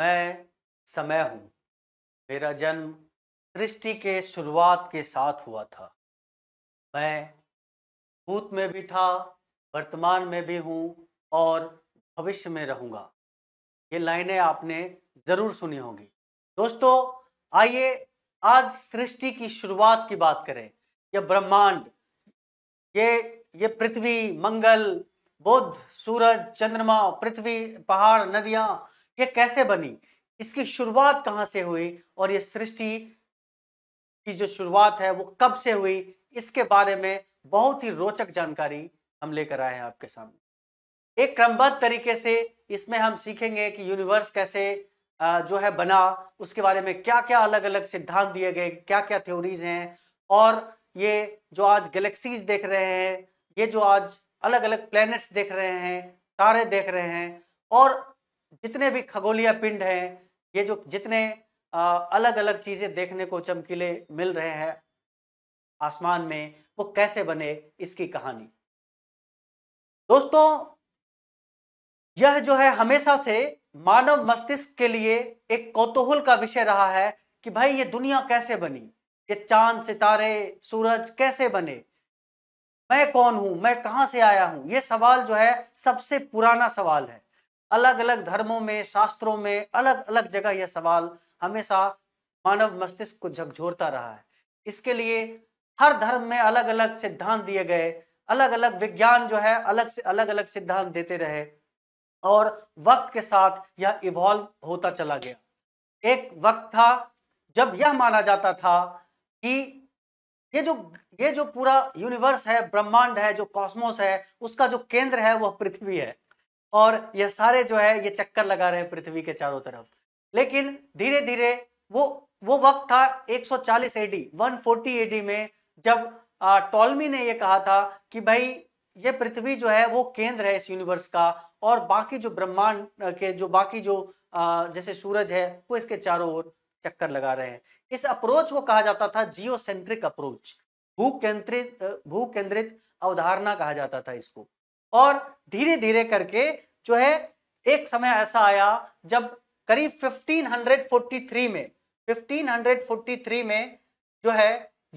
मैं समय हूँ मेरा जन्म सृष्टि के शुरुआत के साथ हुआ था मैं भूत में भी था वर्तमान में भी हूँ और भविष्य में रहूँगा ये लाइनें आपने ज़रूर सुनी होगी दोस्तों आइए आज सृष्टि की शुरुआत की बात करें यह ब्रह्मांड ये ये पृथ्वी मंगल बुध सूरज चंद्रमा पृथ्वी पहाड़ नदियाँ ये कैसे बनी इसकी शुरुआत कहाँ से हुई और ये सृष्टि की जो शुरुआत है वो कब से हुई इसके बारे में बहुत ही रोचक जानकारी हम लेकर आए हैं आपके सामने एक क्रमबद्ध तरीके से इसमें हम सीखेंगे कि यूनिवर्स कैसे जो है बना उसके बारे में क्या क्या अलग अलग सिद्धांत दिए गए क्या क्या थ्योरीज हैं और ये जो आज गैलेक्सीज देख रहे हैं ये जो आज अलग अलग प्लैनेट्स देख रहे हैं तारे देख रहे हैं और जितने भी खगोलीय पिंड हैं ये जो जितने अलग अलग चीज़ें देखने को चमकीले मिल रहे हैं आसमान में वो कैसे बने इसकी कहानी दोस्तों यह जो है हमेशा से मानव मस्तिष्क के लिए एक कौतूहल का विषय रहा है कि भाई ये दुनिया कैसे बनी ये चांद सितारे सूरज कैसे बने मैं कौन हूं मैं कहां से आया हूं ये सवाल जो है सबसे पुराना सवाल है अलग अलग धर्मों में शास्त्रों में अलग अलग जगह यह सवाल हमेशा मानव मस्तिष्क को झकझोरता रहा है इसके लिए हर धर्म में अलग अलग सिद्धांत दिए गए अलग अलग विज्ञान जो है अलग से अलग अलग सिद्धांत देते रहे और वक्त के साथ यह इवॉल्व होता चला गया एक वक्त था जब यह माना जाता था कि ये जो ये जो पूरा यूनिवर्स है ब्रह्मांड है जो कॉस्मोस है उसका जो केंद्र है वह पृथ्वी है और यह सारे जो है ये चक्कर लगा रहे हैं पृथ्वी के चारों तरफ लेकिन धीरे धीरे वो वो वक्त था 140 एडी वन एडी में जब टॉलमी ने ये कहा था कि भाई ये पृथ्वी जो है वो केंद्र है इस यूनिवर्स का और बाकी जो ब्रह्मांड के जो बाकी जो आ, जैसे सूरज है वो इसके चारों ओर चक्कर लगा रहे हैं इस अप्रोच को कहा जाता था जियोसेंट्रिक अप्रोच भू केंद्रित भू केंद्रित अवधारणा कहा जाता था इसको और धीरे धीरे करके जो है एक समय ऐसा आया जब करीब 1543 में 1543 में जो है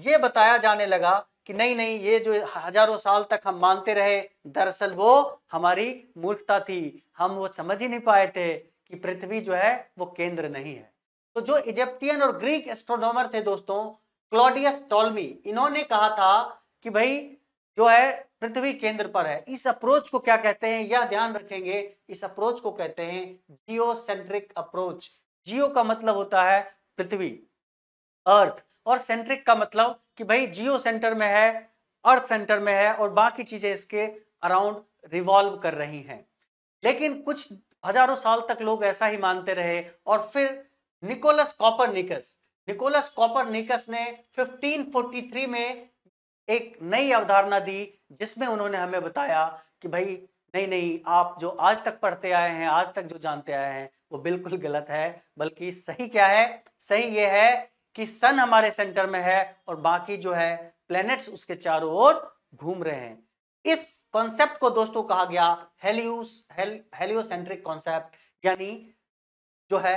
ये बताया जाने लगा कि नहीं नहीं ये जो हजारों साल तक हम मानते रहे दरअसल वो हमारी मूर्खता थी हम वो समझ ही नहीं पाए थे कि पृथ्वी जो है वो केंद्र नहीं है तो जो इजिप्टियन और ग्रीक एस्ट्रोनॉमर थे दोस्तों क्लॉडियस टॉलमी इन्होंने कहा था कि भाई जो है पृथ्वी केंद्र पर है इस अप्रोच को क्या कहते हैं या ध्यान रखेंगे इस अप्रोच को कहते हैं जियो सेंट्रिक अप्रोच जियो का मतलब होता है पृथ्वी अर्थ और सेंट्रिक का मतलब कि भाई जियो सेंटर में है अर्थ सेंटर में है और बाकी चीजें इसके अराउंड रिवॉल्व कर रही हैं लेकिन कुछ हजारों साल तक लोग ऐसा ही मानते रहे और फिर Nicolaus Copernicus Nicolaus Copernicus ने 1543 में एक नई अवधारणा दी जिसमें उन्होंने हमें बताया कि भाई नहीं नहीं आप जो आज तक पढ़ते आए हैं आज तक जो जानते आए हैं वो बिल्कुल गलत है बल्कि सही क्या है सही ये है कि सन हमारे सेंटर में है और बाकी जो है प्लैनेट्स उसके चारों ओर घूम रहे हैं इस कॉन्सेप्ट को दोस्तों कहा गया हेलियोस हेल, हेलियोसेंट्रिक कॉन्सेप्ट यानी जो है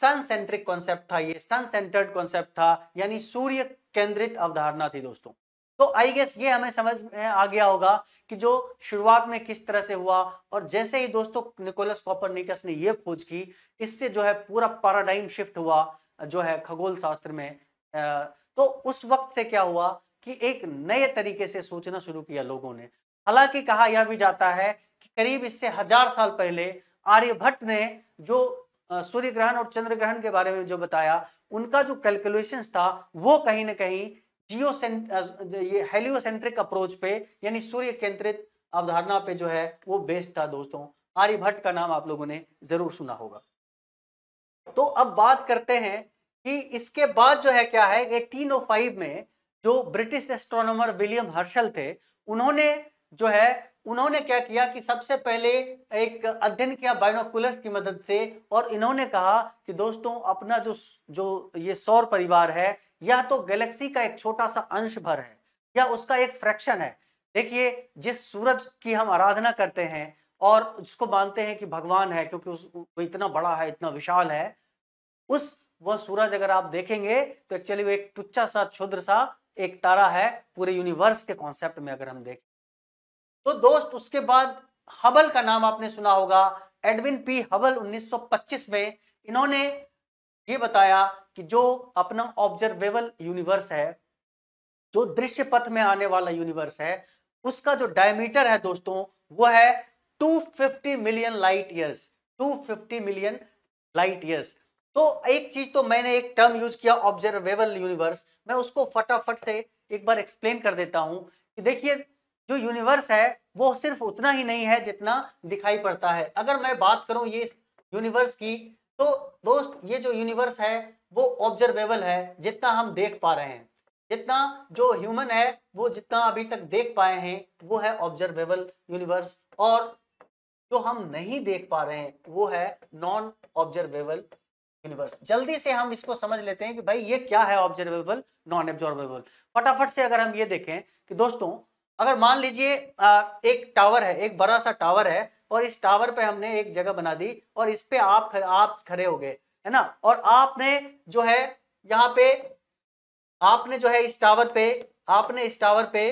सन सेंट्रिक कॉन्सेप्ट था ये सन सेंटर्ड कॉन्सेप्ट था यानी सूर्य केंद्रित अवधारणा थी दोस्तों तो आई गेस ये हमें समझ में आ गया होगा कि जो शुरुआत में किस तरह से हुआ और जैसे ही दोस्तों निकोलस कॉपरनिकस ने ये खोज की इससे जो है पूरा पैराडाइम शिफ्ट हुआ जो है खगोल शास्त्र में तो उस वक्त से क्या हुआ कि एक नए तरीके से सोचना शुरू किया लोगों ने हालांकि कहा यह भी जाता है कि करीब इससे हजार साल पहले आर्यभट्ट ने जो सूर्य ग्रहण और चंद्र ग्रहण के बारे में जो बताया उनका जो कैलकुलेशंस था वो कहीं ना कहीं ये हेलियोसेंट्रिक अप्रोच पे यानी सूर्य केंद्रित अवधारणा पे जो है वो बेस्ड था दोस्तों आर्यभट्ट का नाम आप लोगों ने जरूर सुना होगा तो अब बात करते हैं कि इसके बाद जो है क्या है 1805 में जो ब्रिटिश एस्ट्रोनॉमर विलियम हर्शल थे उन्होंने जो है उन्होंने क्या किया कि सबसे पहले एक अध्ययन किया बायनोकुलर्स की मदद से और इन्होंने कहा कि दोस्तों अपना जो जो ये सौर परिवार है या तो गैलेक्सी का एक छोटा सा अंश भर है या उसका एक फ्रैक्शन है देखिए जिस सूरज की हम आराधना करते हैं और उसको मानते हैं कि भगवान है क्योंकि उस वो इतना बड़ा है इतना विशाल है उस वह सूरज अगर आप देखेंगे तो एक्चुअली वो एक टुच्चा सा क्षुद्र सा एक तारा है पूरे यूनिवर्स के कॉन्सेप्ट में अगर हम देखें तो दोस्त उसके बाद हबल का नाम आपने सुना होगा एडविन पी हबल 1925 में इन्होंने ये बताया कि जो अपना ऑब्जर्वेबल यूनिवर्स है जो दृश्य पथ में आने वाला यूनिवर्स है उसका जो डायमीटर है दोस्तों वो है 250 million light years 250 million light years तो एक चीज तो मैंने एक टर्म यूज किया ऑब्जर्वेबल यूनिवर्स मैं उसको फटाफट से एक बार एक्सप्लेन कर देता हूं कि देखिए जो यूनिवर्स है वो सिर्फ उतना ही नहीं है जितना दिखाई पड़ता है अगर मैं बात करूं ये यूनिवर्स की तो दोस्त ये जो यूनिवर्स है वो ऑब्जर्वेबल है जितना हम देख पा रहे हैं जितना जो ह्यूमन है वो जितना अभी तक देख पाए हैं वो है ऑब्जर्वेबल यूनिवर्स और जो हम नहीं देख पा रहे हैं वो है नॉन ऑब्जर्वेबल यूनिवर्स जल्दी से हम इसको समझ लेते हैं कि भाई ये क्या है ऑब्जर्वेबल नॉन ऑब्जर्वेबल फटाफट से अगर हम ये देखें कि दोस्तों अगर मान लीजिए एक टावर है एक बड़ा सा टावर है और इस टावर पे हमने एक जगह बना दी और इस पे आप खर, आप खड़े हो गए है ना और आपने जो है यहाँ पे आपने जो है इस टावर पे आपने इस टावर पे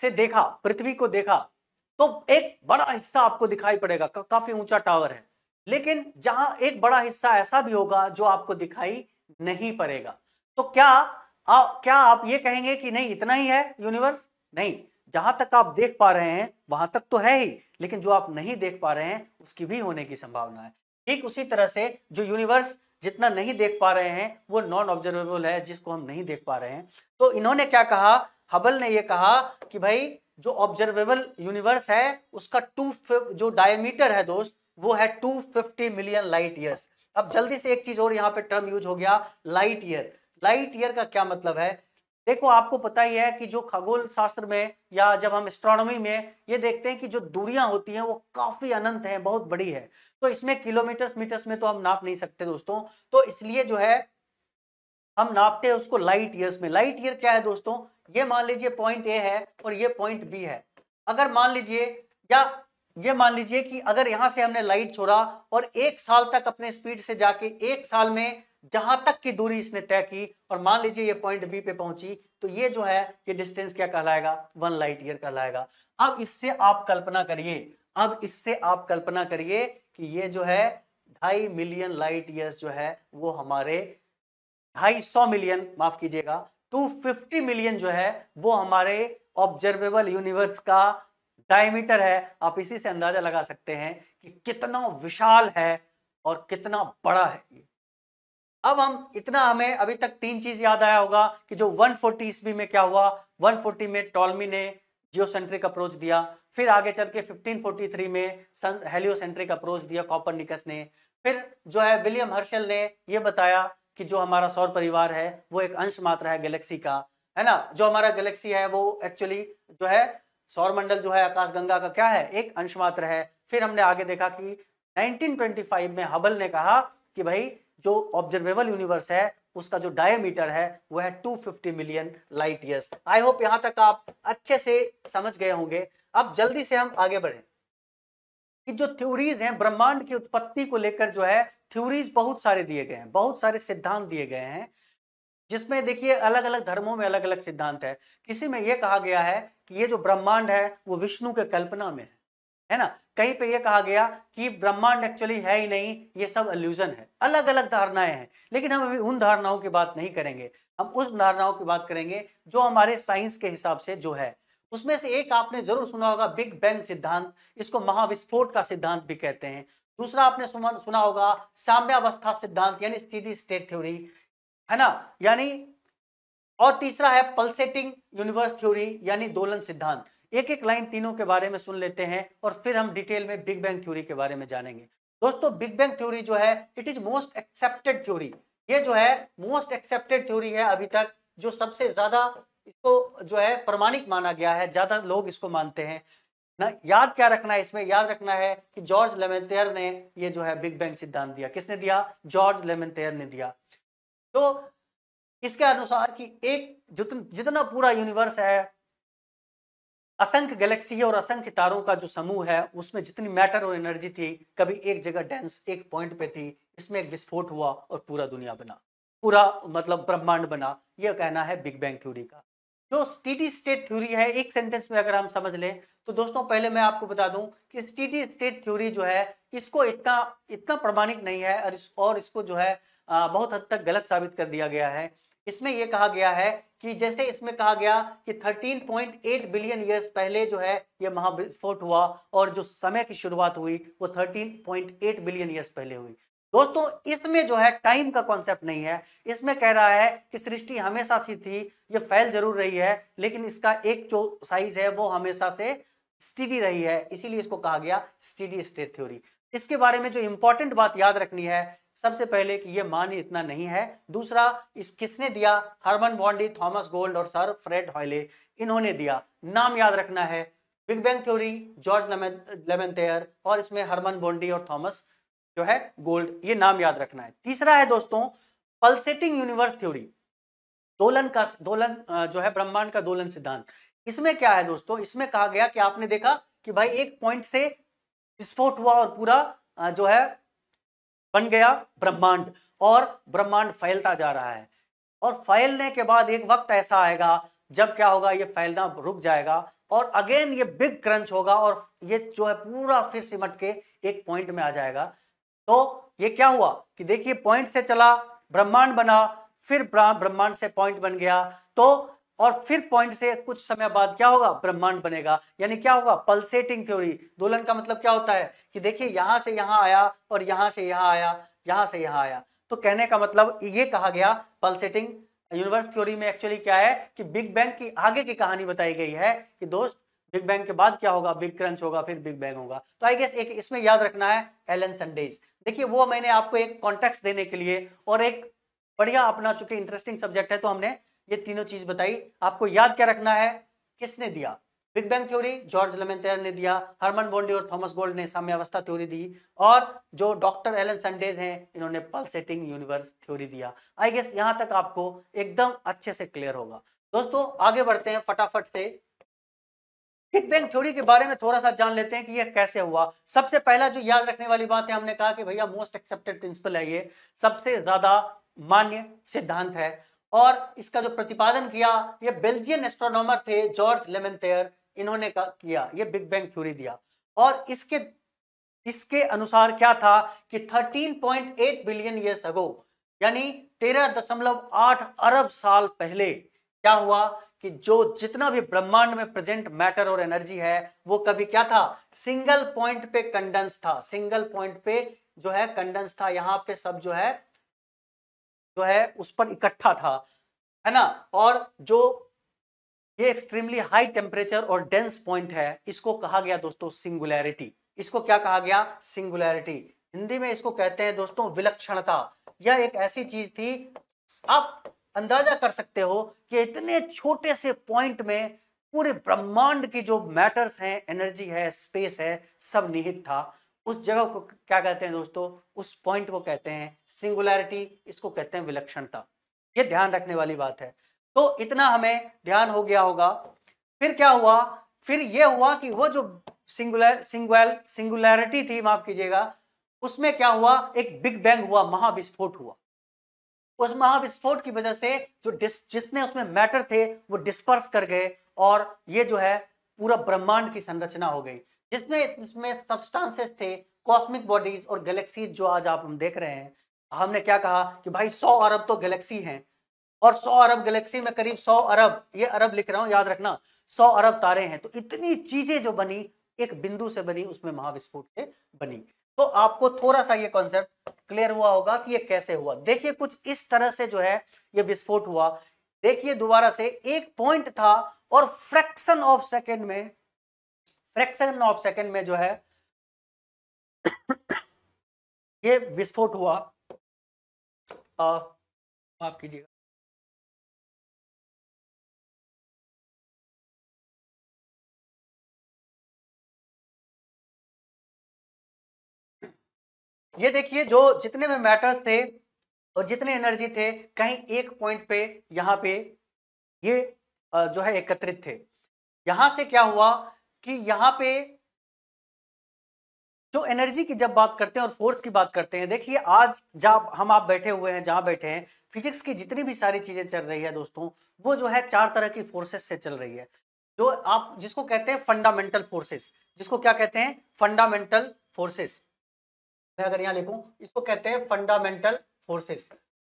से देखा पृथ्वी को देखा तो एक बड़ा हिस्सा आपको दिखाई पड़ेगा का, काफी ऊंचा टावर है लेकिन जहां एक बड़ा हिस्सा ऐसा भी होगा जो आपको दिखाई नहीं पड़ेगा तो क्या आ, क्या आप ये कहेंगे कि नहीं इतना ही है यूनिवर्स नहीं जहां तक आप देख पा रहे हैं वहां तक तो है ही लेकिन जो आप नहीं देख पा रहे हैं उसकी भी होने की संभावना है ठीक उसी तरह से जो यूनिवर्स जितना नहीं देख पा रहे हैं वो नॉन ऑब्जर्वेबल है जिसको हम नहीं देख पा रहे हैं तो इन्होंने क्या कहा हबल ने ये कहा कि भाई जो ऑब्जर्वेबल यूनिवर्स है उसका टू जो डायमीटर है दोस्त वो है 250 मिलियन लाइट ईयर्स अब जल्दी से एक चीज और यहाँ पे टर्म यूज हो गया लाइट ईयर लाइट ईयर का क्या मतलब है देखो आपको पता ही है कि जो खगोल शास्त्र में या जब हम एस्ट्रोनॉमी में ये देखते हैं कि जो दूरियां होती हैं वो काफी अनंत हैं बहुत बड़ी है तो इसमें किलोमीटर्स मीटर्स में तो हम नाप नहीं सकते दोस्तों तो इसलिए जो है हम नापते हैं उसको लाइट ईयर्स में लाइट ईयर क्या है दोस्तों ये मान लीजिए पॉइंट ए है और ये पॉइंट बी है अगर मान लीजिए या ये मान लीजिए कि अगर यहां से हमने लाइट छोड़ा और एक साल तक अपने स्पीड से जाके एक साल में जहां तक की दूरी इसने तय की और मान लीजिए ये पॉइंट बी पे पहुंची तो ये जो है ये डिस्टेंस क्या कहलाएगा वन लाइट ईयर कहलाएगा अब इससे आप कल्पना करिए अब इससे आप कल्पना करिए कि ये जो है ढाई मिलियन लाइट ईयर्स जो है वो हमारे ढाई सौ मिलियन माफ कीजिएगा टू फिफ्टी मिलियन जो है वो हमारे ऑब्जर्वेबल यूनिवर्स का डायमीटर है आप इसी से अंदाजा लगा सकते हैं कि कितना विशाल है और कितना बड़ा है ये अब हम इतना हमें अभी तक तीन चीज याद आया होगा कि जो 140 फोर्टी ईस्वी में क्या हुआ 140 में टॉलमी ने जियोसेंट्रिक अप्रोच दिया फिर आगे चल के 1543 में सन हेलियोसेंट्रिक अप्रोच दिया कॉपरनिकस ने फिर जो है विलियम हर्शल ने यह बताया कि जो हमारा सौर परिवार है वो एक अंश मात्र है गैलेक्सी का है ना जो हमारा गैलेक्सी है वो एक्चुअली जो है सौर मंडल जो है आकाशगंगा का क्या है एक अंश मात्र है फिर हमने आगे देखा कि 1925 में हबल ने कहा कि भाई जो ऑब्जर्वेबल यूनिवर्स है उसका जो डायमीटर है वह है 250 million light years I hope यहां तक आप अच्छे से समझ गए होंगे अब जल्दी से हम आगे बढ़े कि जो थ्योरीज हैं ब्रह्मांड की उत्पत्ति को लेकर जो है थ्योरीज बहुत सारे दिए गए हैं बहुत सारे सिद्धांत दिए गए हैं जिसमें देखिए अलग अलग धर्मों में अलग अलग सिद्धांत है किसी में यह कहा गया है कि ये जो ब्रह्मांड है वो विष्णु के कल्पना में है है ना कहीं पे ये कहा गया कि ब्रह्मांड एक्चुअली है ही नहीं ये सब अल्यूजन है अलग अलग धारणाएं हैं लेकिन हम अभी उन धारणाओं की बात नहीं करेंगे हम उस धारणाओं की बात करेंगे जो हमारे साइंस के हिसाब से जो है उसमें से एक आपने जरूर सुना होगा बिग बैंग सिद्धांत इसको महाविस्फोट का सिद्धांत भी कहते हैं दूसरा आपने सुना होगा साम्यावस्था सिद्धांत यानी स्टीडी स्टेट थ्योरी है ना यानी और तीसरा है पल्सेटिंग यूनिवर्स थ्योरी यानी दोलन सिद्धांत एक एक लाइन तीनों के बारे में सुन लेते हैं और फिर हम डिटेल में बिग बैंग थ्योरी के बारे में जानेंगे दोस्तों बिग बैंग थ्योरी जो है it is most accepted theory ये जो है मोस्ट एक्सेप्टेड थ्योरी है अभी तक जो सबसे ज्यादा इसको जो है प्रमाणिक माना गया है ज्यादा लोग इसको मानते हैं ना याद क्या रखना है इसमें याद रखना है कि जॉर्ज लेमेंटेयर ने ये जो है बिग बैंग सिद्धांत दिया किसने दिया जॉर्ज लेमेंटेयर ने दिया तो इसके अनुसार कि एक जितन, जितना पूरा यूनिवर्स है असंख्य गैलेक्सी और असंख्य तारों का जो समूह है उसमें जितनी मैटर और एनर्जी थी कभी एक जगह डेंस एक पॉइंट पे थी इसमें एक विस्फोट हुआ और पूरा दुनिया बना पूरा मतलब ब्रह्मांड बना यह कहना है बिग बैंग थ्योरी का जो स्टीडी स्टेट थ्योरी है एक सेंटेंस में अगर हम समझ लें तो दोस्तों पहले मैं आपको बता दूं कि स्टीडी स्टेट थ्योरी जो है इसको इतना इतना प्रमाणिक नहीं है और, और इसको जो है बहुत हद तक गलत साबित कर दिया गया है इसमें यह कहा गया है कि जैसे इसमें कहा गया कि 13.8 बिलियन ईयर्स पहले जो है ये महाविस्फोट हुआ और जो समय की शुरुआत हुई वो 13.8 बिलियन ईयर्स पहले हुई दोस्तों इसमें जो है टाइम का कॉन्सेप्ट नहीं है इसमें कह रहा है कि सृष्टि हमेशा सी थी ये फैल जरूर रही है लेकिन इसका एक जो साइज है वो हमेशा से स्टीडी रही है इसीलिए इसको कहा गया स्टीडी स्टेट थ्योरी इसके बारे में जो इंपॉर्टेंट बात याद रखनी है सबसे पहले कि यह मान इतना नहीं है दूसरा इस किसने दिया हर्मन बॉन्डी थॉमस गोल्ड और सर फ्रेड हॉयले इन्होंने दिया नाम याद रखना है big bang theory George Lemaitre और इसमें हरमन बॉन्डी और थॉमस जो है गोल्ड ये नाम याद रखना है तीसरा है दोस्तों पल्सेटिंग यूनिवर्स थ्योरी दोलन का दोलन जो है ब्रह्मांड का दोलन सिद्धांत इसमें क्या है दोस्तों इसमें कहा गया कि आपने देखा कि भाई एक पॉइंट से विस्फोट हुआ और पूरा जो है बन गया ब्रह्मांड और ब्रह्मांड फैलता जा रहा है और फैलने के बाद एक वक्त ऐसा आएगा जब क्या होगा ये फैलना रुक जाएगा और अगेन ये बिग क्रंच होगा और ये जो है पूरा फिर सिमट के एक पॉइंट में आ जाएगा तो ये क्या हुआ कि देखिए पॉइंट से चला ब्रह्मांड बना फिर ब्रह्मांड से पॉइंट बन गया तो और फिर पॉइंट से कुछ समय बाद क्या होगा ब्रह्मांड बनेगा यानी क्या होगा पल्सेटिंग थ्योरी दोलन का मतलब क्या होता है कि देखिए यहां से यहां आया और यहां से यहां आया यहां से यहां आया तो कहने का मतलब ये कहा गया पल्सेटिंग यूनिवर्स थ्योरी में एक्चुअली क्या है कि बिग बैंग की आगे की कहानी बताई गई है कि दोस्त बिग बैंग के बाद क्या होगा बिग क्रंच होगा फिर बिग बैंग होगा तो आई गेस एक इसमें याद रखना है एलन संडेज देखिए वो मैंने आपको एक कॉन्टेक्स्ट देने के लिए और एक बढ़िया अपना चूंकि इंटरेस्टिंग सब्जेक्ट है तो हमने ये तीनों चीज बताई आपको याद क्या रखना है किसने दिया big bang theory George Lemaitre ने दिया हरमन बोंडे और थॉमस बोल्ड ने साम्यावस्था थ्योरी दी और जो डॉक्टर एलन संडेज हैं इन्होंने पल्सेटिंग यूनिवर्स थ्योरी दिया आई गेस यहाँ तक आपको एकदम अच्छे से क्लियर होगा दोस्तों आगे बढ़ते हैं फटाफट से बिग बैंग थ्योरी के बारे में थोड़ा सा जान लेते हैं कि यह कैसे हुआ सबसे पहला जो याद रखने वाली बात है हमने कहा कि भैया मोस्ट एक्सेप्टेड प्रिंसिपल है ये सबसे ज्यादा मान्य सिद्धांत है और इसका जो प्रतिपादन किया ये बेल्जियन एस्ट्रोनॉमर थे जॉर्ज लेमेंथेयर इन्होंने किया ये बिग बैंग थ्योरी दिया और इसके इसके अनुसार क्या था कि 13.8 बिलियन ईयर्स अगो यानी 13.8 अरब साल पहले क्या हुआ कि जो जितना भी ब्रह्मांड में प्रेजेंट मैटर और एनर्जी है वो कभी क्या था सिंगल पॉइंट पे कंडेंस था सिंगल पॉइंट पे जो है कंडेंस था यहाँ पे सब जो है जो है उस पर इकट्ठा था है ना और जो ये एक्सट्रीमली हाई टेम्परेचर और डेंस पॉइंट है इसको कहा गया दोस्तों सिंगुलैरिटी इसको क्या कहा गया सिंगुलैरिटी हिंदी में इसको कहते हैं दोस्तों विलक्षणता यह एक ऐसी चीज थी आप अंदाजा कर सकते हो कि इतने छोटे से पॉइंट में पूरे ब्रह्मांड की जो मैटर्स हैं एनर्जी है स्पेस है सब निहित था उस जगह को क्या कहते हैं दोस्तों उस पॉइंट को कहते हैं सिंगुलैरिटी इसको कहते हैं विलक्षणता ये ध्यान रखने वाली बात है तो इतना हमें ध्यान हो गया होगा फिर क्या हुआ फिर यह हुआ कि वो जो सिंगुलर सिंगुल सिंगुलैरिटी थी माफ कीजिएगा उसमें क्या हुआ एक बिग बैंग हुआ महाविस्फोट हुआ उस महाविस्फोट की वजह से जो डिस जितने उसमें मैटर थे वो डिस्पर्स कर गए और ये जो है पूरा ब्रह्मांड की संरचना हो गई जिसमें इसमें सब्सटेंसेस थे कॉस्मिक बॉडीज और गैलेक्सीज जो आज आप हम देख रहे हैं हमने क्या कहा कि भाई सौ अरब तो गैलेक्सी हैं और सौ अरब गैलेक्सी में करीब सौ अरब ये अरब लिख रहा हूँ याद रखना सौ अरब तारे हैं तो इतनी चीजें जो बनी एक बिंदु से बनी उसमें महाविस्फोट से बनी तो आपको थोड़ा सा ये कॉन्सेप्ट क्लियर हुआ होगा कि ये कैसे हुआ देखिए कुछ इस तरह से जो है ये विस्फोट हुआ देखिए दोबारा से एक पॉइंट था और फ्रैक्शन ऑफ सेकेंड में फ्रैक्शन ऑफ सेकेंड में जो है ये विस्फोट हुआ माफ कीजिएगा ये देखिए जो जितने में मैटर्स थे और जितने एनर्जी थे कहीं एक पॉइंट पे यहां पे ये जो है एकत्रित थे यहां से क्या हुआ कि यहां पे जो एनर्जी की जब बात करते हैं और फोर्स की बात करते हैं देखिए आज जब हम आप बैठे हुए हैं जहां बैठे हैं फिजिक्स की जितनी भी सारी चीजें चल रही है दोस्तों वो जो है चार तरह की फोर्सेस से चल रही है जो आप जिसको कहते हैं फंडामेंटल फोर्सेस जिसको क्या कहते हैं फंडामेंटल फोर्सेस मैं अगर यहां लिखू इसको कहते हैं फंडामेंटल फोर्सेस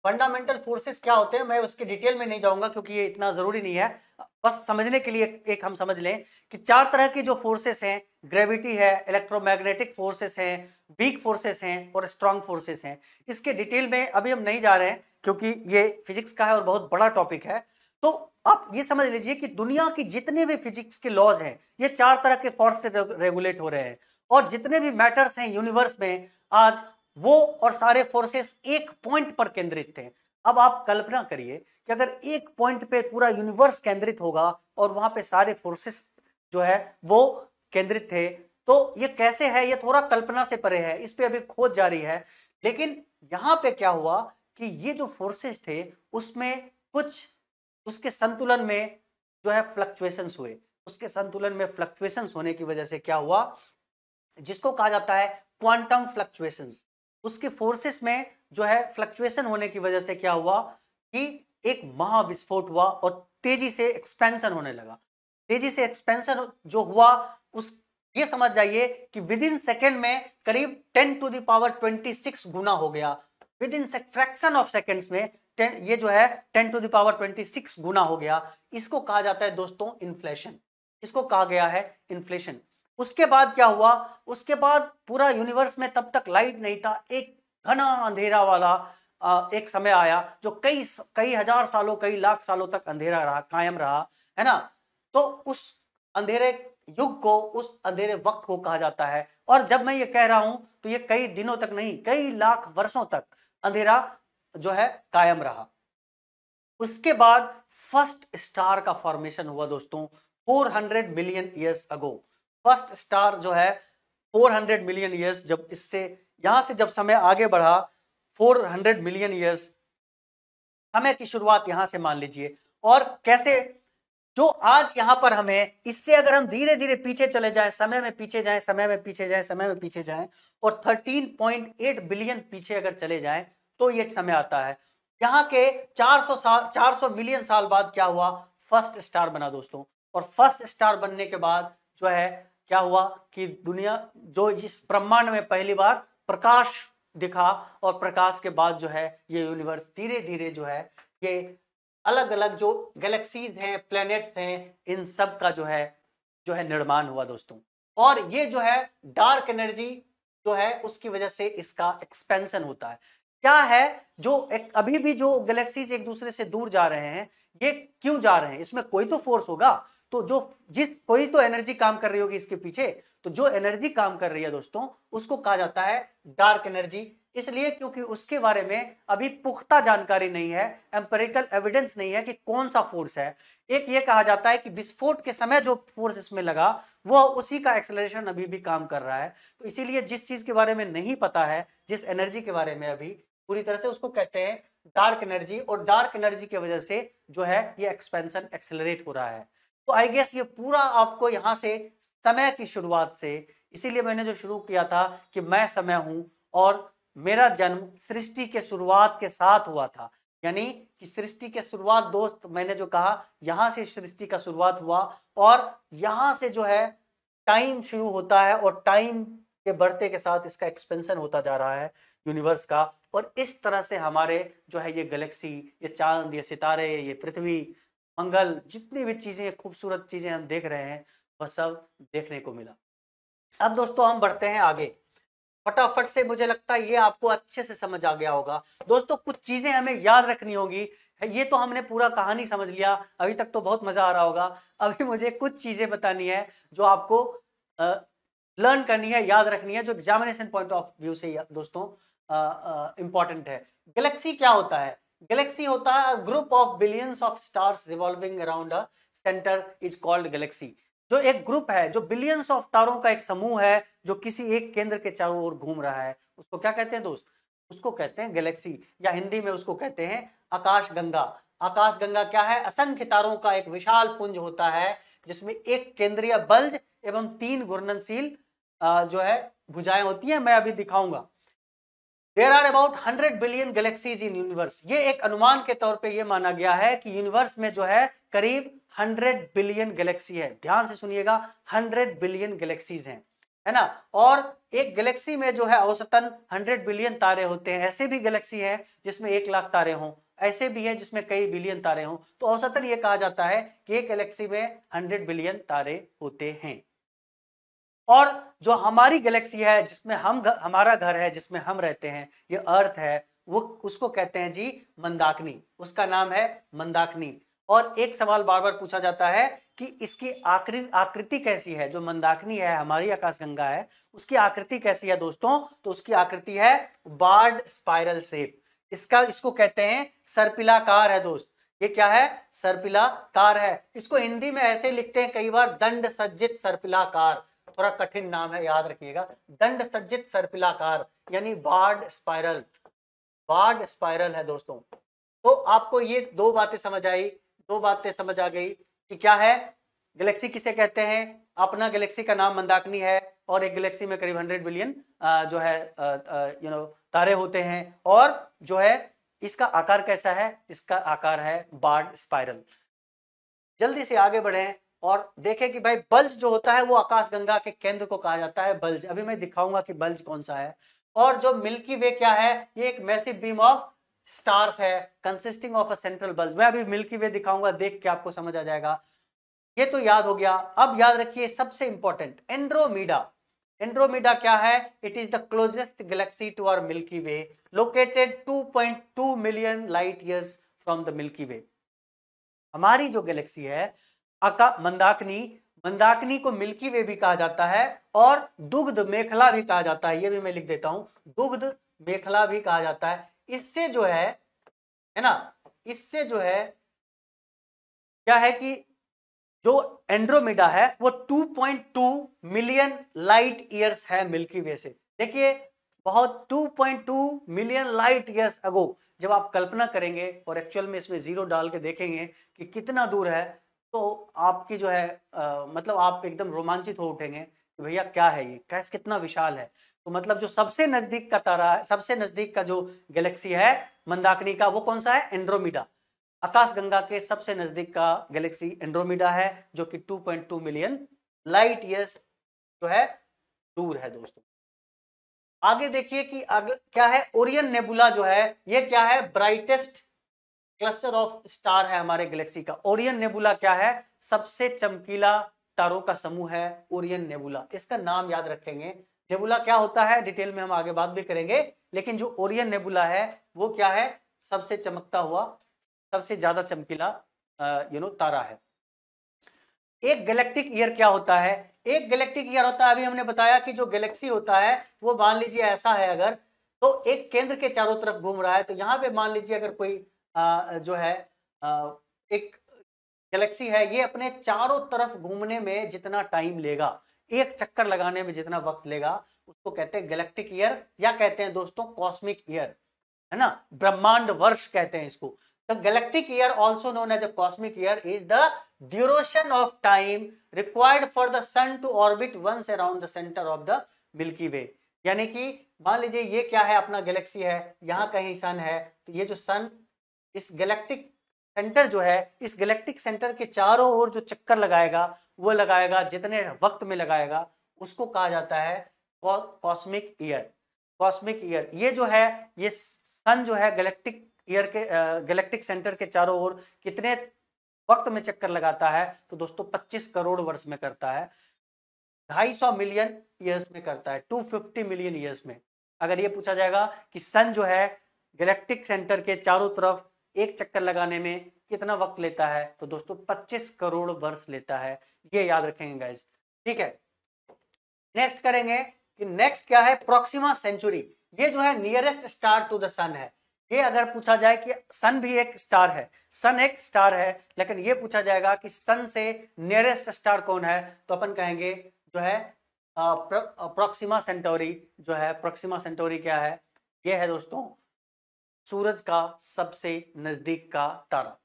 फंडामेंटल फोर्सेस क्या होते हैं मैं उसके डिटेल में नहीं जाऊंगा क्योंकि ये इतना जरूरी नहीं है बस समझने के लिए एक हम समझ लें कि चार तरह के जो फोर्सेस हैं ग्रेविटी है इलेक्ट्रोमैग्नेटिक फोर्सेस हैं वीक फोर्सेस हैं और स्ट्रांग फोर्सेस हैं इसके डिटेल में अभी हम नहीं जा रहे हैं क्योंकि ये फिजिक्स का है और बहुत बड़ा टॉपिक है तो आप ये समझ लीजिए कि दुनिया की जितने भी फिजिक्स के लॉज हैं ये चार तरह के फोर्स से रेगुलेट हो रहे हैं और जितने भी मैटर्स हैं यूनिवर्स में आज वो और सारे फोर्सेस एक पॉइंट पर केंद्रित थे अब आप कल्पना करिए कि अगर एक पॉइंट पे पूरा यूनिवर्स केंद्रित होगा और वहां पे सारे फोर्सेस जो है वो केंद्रित थे तो ये कैसे है ये थोड़ा कल्पना से परे है इस पर अभी खोज जारी है लेकिन यहाँ पे क्या हुआ कि ये जो फोर्सेस थे उसमें कुछ उसके संतुलन में जो है फ्लक्चुएशंस हुए उसके संतुलन में फ्लक्चुएशंस होने की वजह से क्या हुआ जिसको कहा जाता है क्वांटम फ्लक्चुएशंस उसके फोर्सेस में जो है फ्लक्चुएशन होने की वजह से क्या हुआ कि एक महाविस्फोट हुआ और तेजी से एक्सपेंशन होने लगा तेजी से एक्सपेंशन जो हुआ उस ये समझ जाइए कि विद इन सेकेंड में करीब 10 टू दावर 26 गुना हो गया within fraction of seconds में 10 ये जो है 10 टू दावर 26 गुना हो गया इसको कहा जाता है दोस्तों इन्फ्लेशन इसको कहा गया है इन्फ्लेशन उसके बाद क्या हुआ उसके बाद पूरा यूनिवर्स में तब तक लाइट नहीं था एक घना अंधेरा वाला एक समय आया जो कई कई हजार सालों कई लाख सालों तक अंधेरा रहा कायम रहा है ना तो उस अंधेरे युग को उस अंधेरे वक्त को कहा जाता है और जब मैं ये कह रहा हूं तो ये कई दिनों तक नहीं कई लाख वर्षों तक अंधेरा जो है कायम रहा उसके बाद फर्स्ट स्टार का फॉर्मेशन हुआ दोस्तों 400 million years ago first star जो है 400 मिलियन ईयर्स जब इससे यहाँ से जब समय आगे बढ़ा 400 मिलियन ईयर्स समय की शुरुआत यहाँ से मान लीजिए और कैसे जो आज यहाँ पर हमें इससे अगर हम धीरे धीरे पीछे चले जाएं समय में पीछे जाएं समय में पीछे जाएं समय में पीछे जाएं और 13.8 बिलियन पीछे अगर चले जाएं तो ये समय आता है यहाँ के 400 साल 400 मिलियन साल बाद क्या हुआ फर्स्ट स्टार बना दोस्तों और फर्स्ट स्टार बनने के बाद जो है क्या हुआ कि दुनिया जो इस ब्रह्मांड में पहली बार प्रकाश दिखा और प्रकाश के बाद जो है ये यूनिवर्स धीरे धीरे जो है ये अलग अलग जो गैलेक्सीज हैं प्लैनेट्स हैं इन सब का जो है जो है निर्माण हुआ दोस्तों और ये जो है डार्क एनर्जी जो है उसकी वजह से इसका एक्सपेंशन होता है क्या है जो एक अभी भी जो गैलेक्सीज एक दूसरे से दूर जा रहे हैं ये क्यों जा रहे हैं इसमें कोई तो फोर्स होगा तो जो जिस कोई तो एनर्जी काम कर रही होगी इसके पीछे तो जो एनर्जी काम कर रही है दोस्तों उसको कहा जाता है डार्क एनर्जी इसलिए क्योंकि उसके बारे में अभी पुख्ता जानकारी नहीं है एम्पेरिकल एविडेंस नहीं है कि कौन सा फोर्स है एक ये कहा जाता है कि विस्फोट के समय जो फोर्स इसमें लगा वो उसी का एक्सेलरेशन अभी भी काम कर रहा है तो इसीलिए जिस चीज के बारे में नहीं पता है जिस एनर्जी के बारे में अभी पूरी तरह से उसको कहते हैं डार्क एनर्जी और डार्क एनर्जी की वजह से जो है ये एक्सपेंशन एक्सेलरेट हो रहा है तो आई गेस ये पूरा आपको यहाँ से समय की शुरुआत से इसीलिए मैंने जो शुरू किया था कि मैं समय हूं और मेरा जन्म सृष्टि के शुरुआत के साथ हुआ था यानी कि सृष्टि के शुरुआत दोस्त मैंने जो कहा यहाँ से सृष्टि का शुरुआत हुआ और यहाँ से जो है टाइम शुरू होता है और टाइम के बढ़ते के साथ इसका एक्सपेंशन होता जा रहा है यूनिवर्स का और इस तरह से हमारे जो है ये गैलेक्सी ये चांद ये सितारे ये पृथ्वी मंगल जितनी भी चीज़ें खूबसूरत चीज़ें हम देख रहे हैं वह सब देखने को मिला अब दोस्तों हम बढ़ते हैं आगे फटाफट से मुझे लगता है ये आपको अच्छे से समझ आ गया होगा दोस्तों कुछ चीज़ें हमें याद रखनी होगी ये तो हमने पूरा कहानी समझ लिया अभी तक तो बहुत मज़ा आ रहा होगा अभी मुझे कुछ चीज़ें बतानी है जो आपको लर्न करनी है याद रखनी है जो एग्जामिनेशन पॉइंट ऑफ व्यू से दोस्तों इंपॉर्टेंट है गैलेक्सी क्या होता है गैलेक्सी होता है group of billions of stars revolving around a centre is called galaxy जो एक ग्रुप है जो बिलियंस ऑफ तारों का एक समूह है जो किसी एक केंद्र के चारों ओर घूम रहा है उसको क्या कहते हैं दोस्त उसको कहते हैं गैलेक्सी या हिंदी में उसको कहते हैं आकाश गंगा आकाश गंगा क्या है असंख्य तारों का एक विशाल पुंज होता है जिसमें एक केंद्रीय बल्ज एवं तीन घूर्णनशील जो है भुजाएं होती हैं मैं अभी दिखाऊंगा there are about hundred billion galaxies in universe ये एक अनुमान के तौर पे ये माना गया है कि यूनिवर्स में जो है करीब हंड्रेड बिलियन गैलेक्सी है ध्यान से सुनिएगा हंड्रेड बिलियन गैलेक्सीज हैं है ना और एक गैलेक्सी में जो है औसतन हंड्रेड बिलियन तारे होते हैं ऐसे भी गैलेक्सी है जिसमें एक लाख तारे हों ऐसे भी है जिसमें कई बिलियन तारे हों तो औसतन ये कहा जाता है कि एक गैलेक्सी में हंड्रेड बिलियन तारे होते हैं और जो हमारी गैलेक्सी है जिसमें हम ग, हमारा घर है जिसमें हम रहते हैं ये अर्थ है वो उसको कहते हैं जी मंदाकिनी उसका नाम है मंदाकिनी और एक सवाल बार बार पूछा जाता है कि इसकी आकृति आकृति कैसी है जो मंदाकिनी है हमारी आकाशगंगा है उसकी आकृति कैसी है दोस्तों तो उसकी आकृति है बार्ड स्पाइरल सेप इसका इसको कहते हैं सर्पिलाकार है दोस्त ये क्या है सर्पिलाकार है इसको हिंदी में ऐसे लिखते हैं कई बार दंड सज्जित सर्पिलाकार थोड़ा कठिन नाम है याद रखिएगा दंड सज्जित सर्पिलाकार यानी बार्ड स्पाइरल बार्ड स्पाइरल है दोस्तों तो आपको ये दो बातें समझ आई दो बातें समझ आ गई कि क्या है गैलेक्सी किसे कहते हैं अपना गैलेक्सी का नाम मंदाकिनी है और एक गैलेक्सी में करीब हंड्रेड बिलियन जो है यू नो तारे होते हैं और जो है इसका आकार कैसा है इसका आकार है बार्ड स्पाइरल जल्दी से आगे बढ़े और देखें कि भाई बल्ज जो होता है वो आकाशगंगा के केंद्र को कहा जाता है बल्ज अभी मैं दिखाऊंगा कि बल्ज कौन सा है और जो मिल्की वे क्या है ये एक मैसिव बीम ऑफ स्टार्स है consisting of a central bulge मैं अभी मिल्की वे दिखाऊंगा देख के आपको समझ आ जाएगा ये तो याद हो गया अब याद रखिए सबसे इंपॉर्टेंट एंड्रोमीडा एंड्रोमीडा क्या है it is the closest galaxy to our Milky Way located 2.2 million light years from the Milky Way हमारी जो गैलेक्सी है अका मंदाकिनी मंदाकिनी को मिल्की वे भी कहा जाता है और दुग्ध मेखला भी कहा जाता है ये भी मैं लिख देता हूं दुग्ध मेखला भी कहा जाता है इससे जो है है ना इससे जो है क्या है कि जो एंड्रोमेडा है वो 2.2 मिलियन लाइट ईयर्स है मिल्की वे से देखिए बहुत 2.2 मिलियन लाइट ईयर्स अगो जब आप कल्पना करेंगे और एक्चुअल में इसमें जीरो डाल के देखेंगे कि कितना दूर है तो आपकी जो है आ, मतलब आप एकदम रोमांचित हो उठेंगे कि भैया क्या है ये कैस कितना विशाल है तो मतलब जो सबसे नजदीक का तारा है सबसे नजदीक का जो गैलेक्सी है मंदाकिनी का वो कौन सा है एंड्रोमीडा आकाशगंगा के सबसे नजदीक का गैलेक्सी एंड्रोमीडा है जो कि 2.2 मिलियन लाइट ईयर्स जो है दूर है दोस्तों आगे देखिए कि अग, क्या है ओरियन नेबुला जो है ये क्या है ब्राइटेस्ट क्लस्टर ऑफ स्टार है हमारे गैलेक्सी का ओरियन नेबुला क्या है सबसे चमकीला तारों का समूह है ओरियन नेबुला इसका नाम याद रखेंगे नेबुला क्या होता है डिटेल में हम आगे बात भी करेंगे लेकिन जो ओरियन नेबुला है वो क्या है सबसे चमकता हुआ सबसे ज्यादा चमकीला यू नो तारा है एक गैलेक्टिक ईयर क्या होता है एक गैलेक्टिक ईयर होता है अभी हमने बताया कि जो गैलेक्सी होता है वो मान लीजिए ऐसा है अगर तो एक केंद्र के चारों तरफ घूम रहा है तो यहाँ पे मान लीजिए अगर कोई जो है एक गैलेक्सी है ये अपने चारों तरफ घूमने में जितना टाइम लेगा एक चक्कर लगाने में जितना वक्त लेगा उसको कहते हैं गैलेक्टिक ईयर या कहते हैं दोस्तों कॉस्मिक ईयर है ना ब्रह्मांड वर्ष कहते हैं इसको the galactic year also known as a cosmic year is the duration of time required for the sun to orbit once around the centre of the Milky Way यानी कि मान लीजिए ये क्या है अपना गैलेक्सी है यहाँ कहीं सन है तो ये जो सन इस गैलेक्टिक सेंटर जो है इस गैलेक्टिक सेंटर के चारों ओर जो चक्कर लगाएगा वो लगाएगा जितने वक्त में लगाएगा उसको कहा जाता है कॉस्मिक ईयर कॉस्मिक ईयर ये जो है ये सन जो है गैलेक्टिक ईयर के गैलेक्टिक सेंटर के चारों ओर कितने वक्त में चक्कर लगाता है तो दोस्तों 25 करोड़ वर्ष में करता है 250 मिलियन ईयर्स में करता है 250 मिलियन ईयर्स में अगर ये पूछा जाएगा कि सन जो है गैलेक्टिक सेंटर के चारों तरफ एक चक्कर लगाने में कितना वक्त लेता है तो दोस्तों 25 करोड़ वर्ष लेता है ये याद रखेंगे गाइज ठीक है नेक्स्ट करेंगे कि नेक्स्ट क्या है प्रोक्सीमा सेंचुरी ये जो है nearest star to the sun है ये अगर पूछा जाए कि सन भी एक स्टार है सन एक स्टार है लेकिन ये पूछा जाएगा कि सन से नियरेस्ट स्टार कौन है तो अपन कहेंगे जो है प्रोक्सीमा सेंटोरी जो है प्रोक्सीमा सेंटोरी क्या है ये है दोस्तों सूरज का सबसे नजदीक का तारा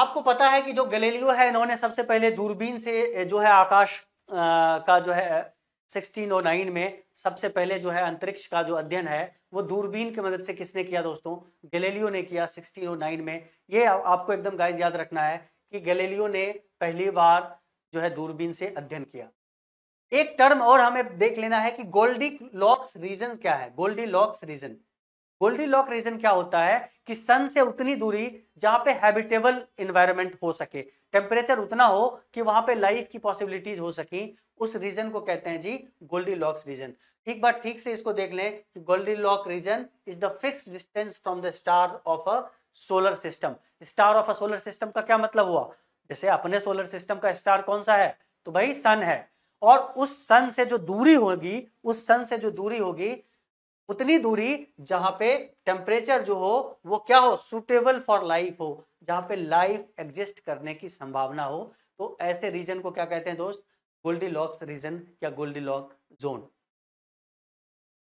आपको पता है कि जो गलेलियो है इन्होंने सबसे पहले दूरबीन से जो है आकाश का जो है 1609 में सबसे पहले जो है अंतरिक्ष का जो अध्ययन है वो दूरबीन की मदद से किसने किया दोस्तों गलेलियो ने किया 1609 में ये आपको एकदम गाइस याद रखना है कि गलेलियो ने पहली बार जो है दूरबीन से अध्ययन किया एक टर्म और हमें देख लेना है कि गोल्डी लॉक्स रीजन क्या है goldilocks region goldilocks region क्या होता है कि सन से उतनी दूरी जहां पे हैबिटेबल इन्वायरमेंट हो सके टेम्परेचर उतना हो कि वहां पे लाइफ की पॉसिबिलिटीज हो सके उस रीजन को कहते हैं जी गोल्डी लॉक्स रीजन एक बार ठीक से इसको देख लें कि goldilocks region is the fix distance from the star of a solar system star of a solar system का क्या मतलब हुआ जैसे अपने सोलर सिस्टम का स्टार कौन सा है तो भाई सन है और उस सन से जो दूरी होगी उस सन से जो दूरी होगी उतनी दूरी जहां पे टेम्परेचर जो हो वो क्या हो सुटेबल फॉर लाइफ हो जहां पे लाइफ एग्जिस्ट करने की संभावना हो तो ऐसे रीजन को क्या कहते हैं दोस्त गोल्डी लॉक्स रीजन या गोल्डी लॉक जोन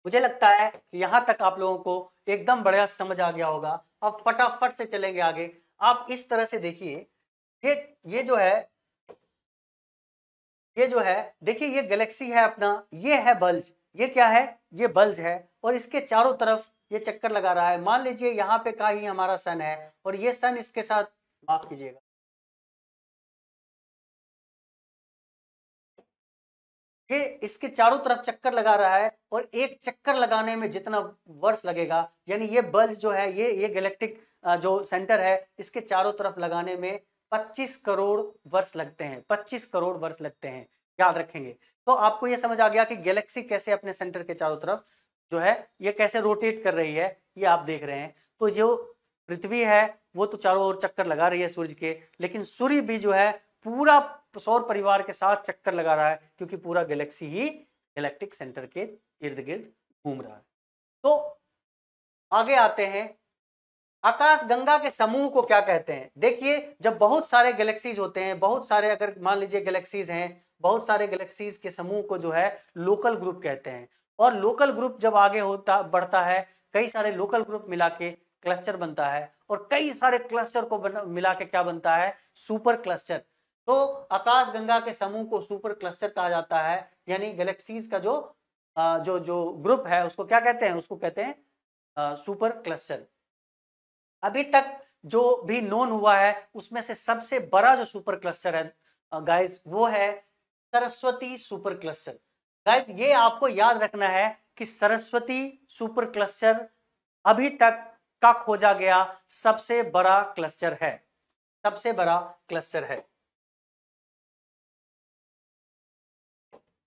मुझे लगता है कि यहां तक आप लोगों को एकदम बढ़िया समझ आ गया होगा अब फटाफट से चलेंगे आगे आप इस तरह से देखिए ये ये जो है ये जो है देखिए ये गैलेक्सी है अपना ये है बल्ज ये क्या है ये बल्ज है और इसके चारों तरफ ये चक्कर लगा रहा है मान लीजिए यहाँ पे का ही हमारा सन है और ये सन इसके साथ माफ कीजिएगा ये इसके चारों तरफ चक्कर लगा रहा है और एक चक्कर लगाने में जितना वर्ष लगेगा यानी ये बल्ज जो है ये ये गैलेक्टिक जो सेंटर है इसके चारों तरफ लगाने में 25 करोड़ वर्ष लगते हैं 25 करोड़ वर्ष लगते हैं याद रखेंगे तो आपको ये समझ आ गया कि गैलेक्सी कैसे अपने सेंटर के चारों तरफ जो है ये कैसे रोटेट कर रही है ये आप देख रहे हैं तो जो पृथ्वी है वो तो चारों ओर चक्कर लगा रही है सूर्य के लेकिन सूर्य भी जो है पूरा सौर परिवार के साथ चक्कर लगा रहा है क्योंकि पूरा गैलेक्सी ही गैलेक्टिक सेंटर के इर्द गिर्द घूम रहा है तो आगे आते हैं आकाश गंगा के समूह को क्या कहते हैं देखिए जब बहुत सारे गैलेक्सीज होते हैं बहुत सारे अगर मान लीजिए गैलेक्सीज हैं बहुत सारे गैलेक्सीज के समूह को जो है लोकल ग्रुप कहते हैं और लोकल ग्रुप जब आगे होता बढ़ता है कई सारे लोकल ग्रुप मिला के क्लस्टर बनता है और कई सारे क्लस्टर को मिला के क्या बनता है सुपर क्लस्टर तो आकाश गंगा के समूह को सुपर क्लस्टर कहा जाता है यानी गैलेक्सीज का जो जो जो ग्रुप है उसको क्या कहते हैं उसको कहते हैं सुपर क्लस्टर अभी तक जो भी नोन हुआ है उसमें से सबसे बड़ा जो सुपर क्लस्टर है गाइस वो है सरस्वती सुपर क्लस्टर गाइस ये आपको याद रखना है कि सरस्वती सुपर क्लस्टर अभी तक का खोजा गया सबसे बड़ा क्लस्टर है सबसे बड़ा क्लस्टर है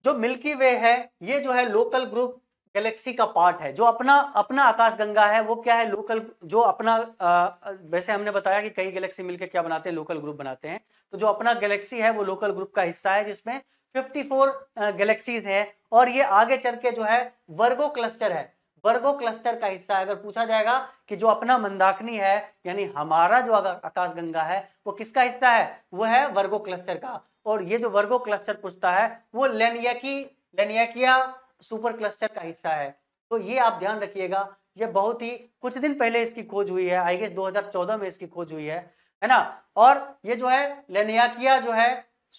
जो मिल्की वे है ये जो है लोकल ग्रुप गैलेक्सी का पार्ट है जो अपना अपना आकाशगंगा है वो क्या है लोकल जो अपना आ, वैसे हमने बताया कि कई गैलेक्सी मिलकर क्या बनाते हैं लोकल ग्रुप बनाते हैं तो जो अपना गैलेक्सी है वो लोकल ग्रुप का हिस्सा है जिसमें 54 फोर गैलेक्सीज है और ये आगे चल के जो है वर्गो क्लस्टर है वर्गो क्लस्टर का हिस्सा है अगर पूछा जाएगा कि जो अपना मंदाकनी है यानी हमारा जो आकाशगंगा है वो किसका हिस्सा है वो है वर्गो क्लस्टर का और ये जो वर्गो क्लस्टर पूछता है वो लेनियकी लेनियकिया सुपर क्लस्टर का हिस्सा है तो ये आप ध्यान रखिएगा ये बहुत ही कुछ दिन पहले इसकी खोज हुई है आई गेस 2014 में इसकी खोज हुई है है ना और ये जो है लेनियाकिया जो है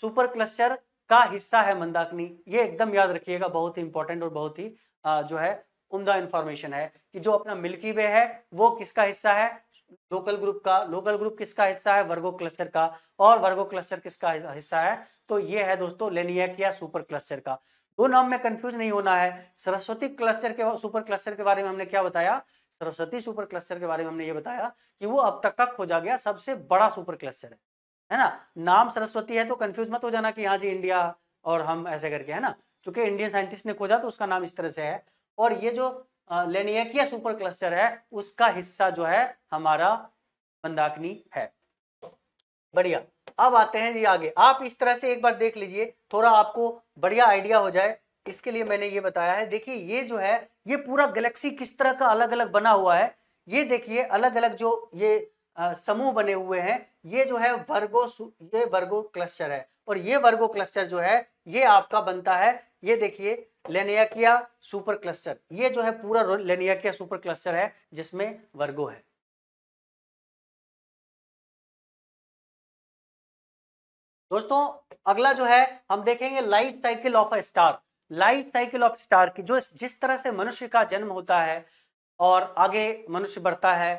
सुपर क्लस्टर का हिस्सा है मंदाकिनी ये एकदम याद रखिएगा बहुत ही इंपॉर्टेंट और बहुत ही जो है उमदा इंफॉर्मेशन है कि जो अपना मिल्की वे है वो किसका हिस्सा है लोकल ग्रुप का लोकल ग्रुप किसका हिस्सा है वर्गो क्लस्टर का और वर्गो क्लस्टर किसका हिस्सा है तो ये है दोस्तों लेनियाकिया सुपर क्लस्टर का दो नाम में कंफ्यूज नहीं होना है सरस्वती क्लस्टर के सुपर क्लस्टर के बारे में हमने क्या बताया सरस्वती सुपर क्लस्टर के बारे में हमने ये बताया कि वो अब तक का खोजा गया सबसे बड़ा सुपर क्लस्टर है है ना नाम सरस्वती है तो कंफ्यूज मत हो जाना कि हाँ जी इंडिया और हम ऐसे करके है ना चूंकि इंडियन साइंटिस्ट ने खोजा तो उसका नाम इस तरह से है और ये जो लेनियकिया सुपर क्लस्टर है उसका हिस्सा जो है हमारा मंदाकनी है बढ़िया अब आते हैं जी आगे आप इस तरह से एक बार देख लीजिए थोड़ा आपको बढ़िया आइडिया हो जाए इसके लिए मैंने ये बताया है देखिए ये जो है ये पूरा गैलेक्सी किस तरह का अलग अलग बना हुआ है ये देखिए अलग अलग जो ये समूह बने हुए हैं ये जो है वर्गो ये वर्गो क्लस्टर है और ये वर्गो क्लस्टर जो है ये आपका बनता है ये देखिए लेनियाकिया सुपर क्लस्टर ये जो है पूरा लेनियाकिया सुपर क्लस्टर है जिसमें वर्गो है दोस्तों अगला जो है हम देखेंगे life cycle of a star life cycle of star की जो जिस तरह से मनुष्य का जन्म होता है और आगे मनुष्य बढ़ता है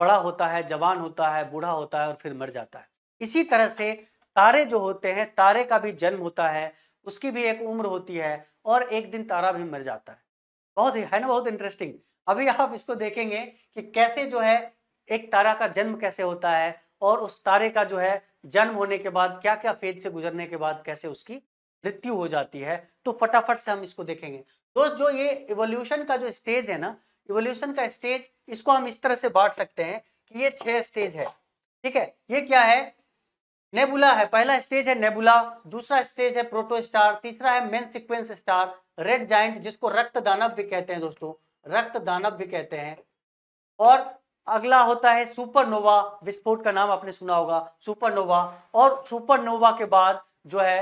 बड़ा होता है जवान होता है बूढ़ा होता है और फिर मर जाता है इसी तरह से तारे जो होते हैं तारे का भी जन्म होता है उसकी भी एक उम्र होती है और एक दिन तारा भी मर जाता है बहुत ही है ना बहुत इंटरेस्टिंग अभी आप इसको देखेंगे कि कैसे जो है एक तारा का जन्म कैसे होता है और उस तारे का जो है जन्म होने के बाद क्या क्या फेज से गुजरने के बाद कैसे उसकी मृत्यु हो जाती है तो फटाफट से हम इसको देखेंगे दोस्त जो ये इवोल्यूशन का जो स्टेज है ना इवोल्यूशन का स्टेज इसको हम इस तरह से बांट सकते हैं कि ये छह स्टेज है ठीक है ये क्या है नेबुला है पहला स्टेज है नेबुला दूसरा स्टेज है प्रोटो स्टार तीसरा है main sequence star red giant जिसको रक्त दानव भी कहते हैं दोस्तों रक्त दानव भी कहते हैं और अगला होता है सुपरनोवा विस्फोट का नाम आपने सुना होगा सुपरनोवा और सुपरनोवा के बाद जो है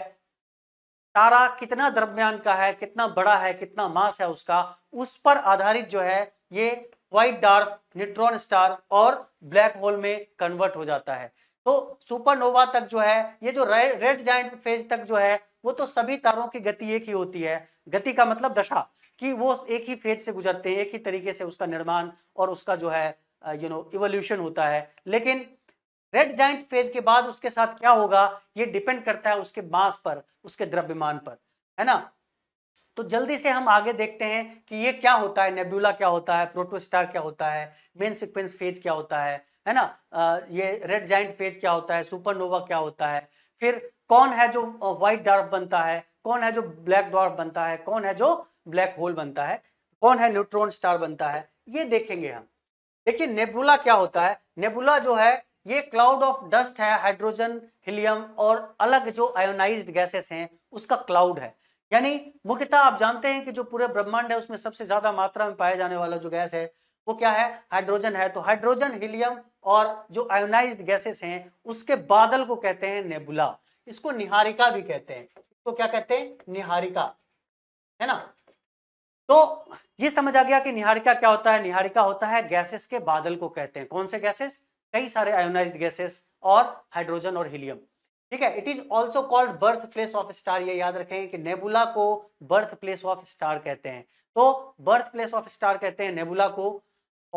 तारा कितना द्रव्यान का है कितना बड़ा है कितना मास है उसका उस पर आधारित जो है ये व्हाइट डार्फ न्यूट्रॉन स्टार और ब्लैक होल में कन्वर्ट हो जाता है तो सुपरनोवा तक जो है ये जो रेड जाइंट फेज तक जो है वो तो सभी तारों की गति एक ही होती है गति का मतलब दशा कि वो एक ही फेज से गुजरते हैं एक ही तरीके से उसका निर्माण और उसका जो है यू नो इवोल्यूशन होता है लेकिन रेड जाइंट फेज के बाद उसके साथ क्या होगा ये डिपेंड करता है उसके मास पर उसके द्रव्यमान पर है ना तो जल्दी से हम आगे देखते हैं कि ये क्या होता है नेब्यूला क्या होता है प्रोटोस्टार क्या होता है मेन सीक्वेंस फेज क्या होता है है ना ये रेड जाइंट फेज क्या होता है सुपरनोवा क्या होता है फिर कौन है जो व्हाइट डार्क बनता है कौन है जो ब्लैक डॉर्क बनता है कौन है जो ब्लैक होल बनता है कौन है न्यूट्रॉन स्टार बनता है ये देखेंगे हम देखिए नेबुला क्या होता है नेबुला जो है ये क्लाउड ऑफ डस्ट है हाइड्रोजन हीलियम और अलग जो आयोनाइज्ड गैसेस हैं उसका क्लाउड है यानी मुख्यतः आप जानते हैं कि जो पूरे ब्रह्मांड है उसमें सबसे ज्यादा मात्रा में पाया जाने वाला जो गैस है वो क्या है हाइड्रोजन है तो हाइड्रोजन हीलियम और जो आयोनाइज गैसेस हैं उसके बादल को कहते हैं नेबुला इसको निहारिका भी कहते हैं इसको तो क्या कहते हैं निहारिका है ना तो ये समझ आ गया कि निहारिका क्या होता है निहारिका होता है गैसेस के बादल को कहते हैं कौन से गैसेस कई सारे आयोनाइज गैसेस और हाइड्रोजन और हीलियम ठीक है it is also called birth place of star ये याद रखें कि नेबुला को बर्थ प्लेस ऑफ स्टार कहते हैं तो बर्थ प्लेस ऑफ स्टार कहते हैं नेबुला को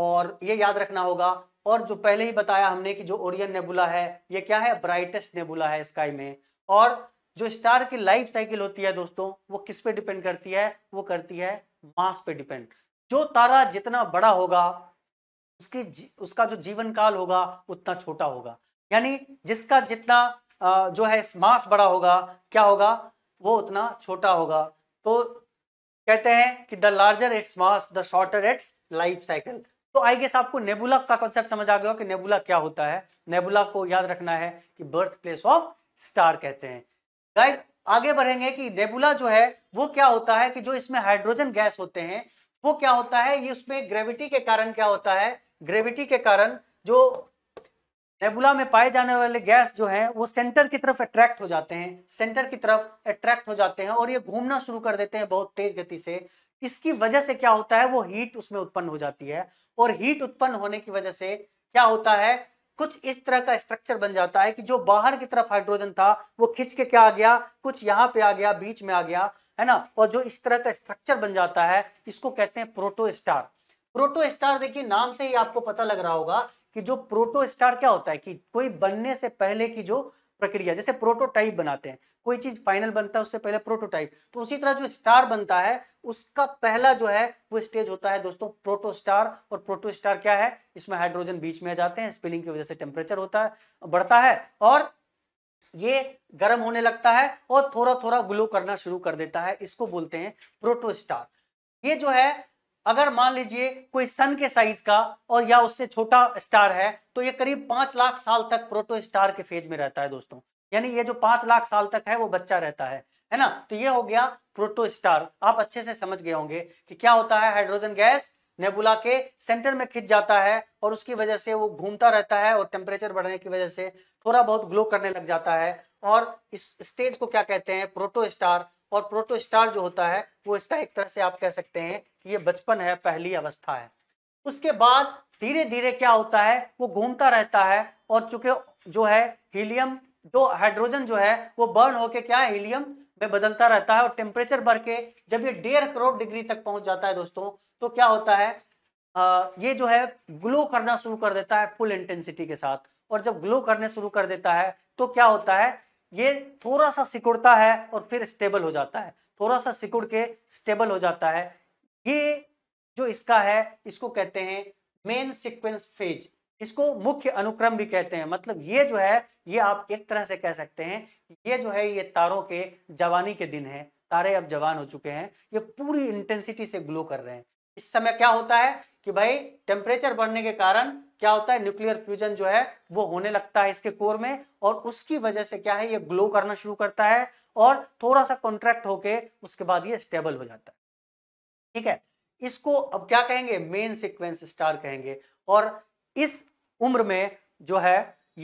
और ये याद रखना होगा और जो पहले ही बताया हमने कि जो ओरियन नेबुला है ये क्या है ब्राइटेस्ट नेबुला है स्काई में और जो स्टार की लाइफ साइकिल होती है दोस्तों वो किस पे डिपेंड करती है वो करती है मास पे डिपेंड जो तारा जितना बड़ा होगा उसकी उसका जो जीवन काल होगा उतना छोटा होगा यानी जिसका जितना जो है मास बड़ा होगा क्या होगा वो उतना छोटा होगा तो कहते हैं कि the larger its mass the shorter its life cycle तो आई गेस आपको नेबुला का कॉन्सेप्ट समझ आ गया कि नेबुला क्या होता है नेबुला को याद रखना है कि बर्थ प्लेस ऑफ स्टार कहते हैं गाइस आगे बढ़ेंगे कि नेबुला जो है वो क्या होता है कि जो इसमें हाइड्रोजन गैस होते हैं वो क्या होता है ये उसमें ग्रेविटी के कारण क्या होता है ग्रेविटी के कारण जो नेबुला में पाए जाने वाले गैस जो है वो सेंटर की तरफ अट्रैक्ट हो जाते हैं सेंटर की तरफ अट्रैक्ट हो जाते हैं और ये घूमना शुरू कर देते हैं बहुत तेज गति से इसकी वजह से क्या होता है वो हीट उसमें उत्पन्न हो जाती है और हीट उत्पन्न होने की वजह से क्या होता है कुछ इस तरह का स्ट्रक्चर बन जाता है कि जो बाहर की तरफ हाइड्रोजन था वो खिंच के क्या आ गया कुछ यहाँ पे आ गया बीच में आ गया है ना और जो इस तरह का स्ट्रक्चर बन जाता है इसको कहते हैं प्रोटोस्टार प्रोटोस्टार देखिए नाम से ही आपको पता लग रहा होगा कि जो प्रोटोस्टार क्या होता है कि कोई बनने से पहले की जो प्रक्रिया जैसे प्रोटोटाइप बनाते हैं कोई चीज फाइनल बनता है उससे पहले प्रोटोटाइप तो उसी तरह जो स्टार बनता है उसका पहला जो है वो स्टेज होता है दोस्तों प्रोटोस्टार और प्रोटोस्टार क्या है इसमें हाइड्रोजन बीच में आ जाते हैं स्पिलिंग की वजह से टेम्परेचर होता है बढ़ता है और ये गर्म होने लगता है और थोड़ा थोड़ा ग्लो करना शुरू कर देता है इसको बोलते हैं प्रोटोस्टार ये जो है अगर मान लीजिए कोई सन के साइज का और या उससे छोटा स्टार है तो ये करीब पांच लाख साल तक प्रोटो स्टार के फेज में रहता है दोस्तों यानी ये जो पांच लाख साल तक है वो बच्चा रहता है है ना तो ये हो गया प्रोटो स्टार आप अच्छे से समझ गए होंगे कि क्या होता है हाइड्रोजन गैस नेबुला के सेंटर में खिंच जाता है और उसकी वजह से वो घूमता रहता है और टेम्परेचर बढ़ने की वजह से थोड़ा बहुत ग्लो करने लग जाता है और इस स्टेज को क्या कहते हैं प्रोटो स्टार और प्रोटोस्टार जो होता है वो इसका एक तरह से आप कह सकते हैं ये बचपन है पहली अवस्था है उसके बाद धीरे धीरे क्या होता है वो घूमता रहता है और चूंकि जो है हीलियम जो हाइड्रोजन जो है वो बर्न होके क्या है हीलियम में बदलता रहता है और टेम्परेचर बढ़ के जब ये डेढ़ करोड़ डिग्री तक पहुंच जाता है दोस्तों तो क्या होता है आ, ये जो है ग्लो करना शुरू कर देता है फुल इंटेंसिटी के साथ और जब ग्लो करने शुरू कर देता है तो क्या होता है ये थोड़ा सा सिकुड़ता है और फिर स्टेबल हो जाता है थोड़ा सा सिकुड़ के स्टेबल हो जाता है ये जो इसका है इसको कहते हैं मेन सीक्वेंस फेज इसको मुख्य अनुक्रम भी कहते हैं मतलब ये जो है ये आप एक तरह से कह सकते हैं ये जो है ये तारों के जवानी के दिन है तारे अब जवान हो चुके हैं ये पूरी इंटेंसिटी से ग्लो कर रहे हैं इस समय क्या होता है कि भाई टेम्परेचर बढ़ने के कारण क्या होता है न्यूक्लियर फ्यूजन जो है वो होने लगता है इसके कोर में और उसकी वजह से क्या है ये ग्लो करना शुरू करता है और थोड़ा सा कॉन्ट्रैक्ट होके उसके बाद ये स्टेबल हो जाता है ठीक है इसको अब क्या कहेंगे मेन सिक्वेंस स्टार कहेंगे और इस उम्र में जो है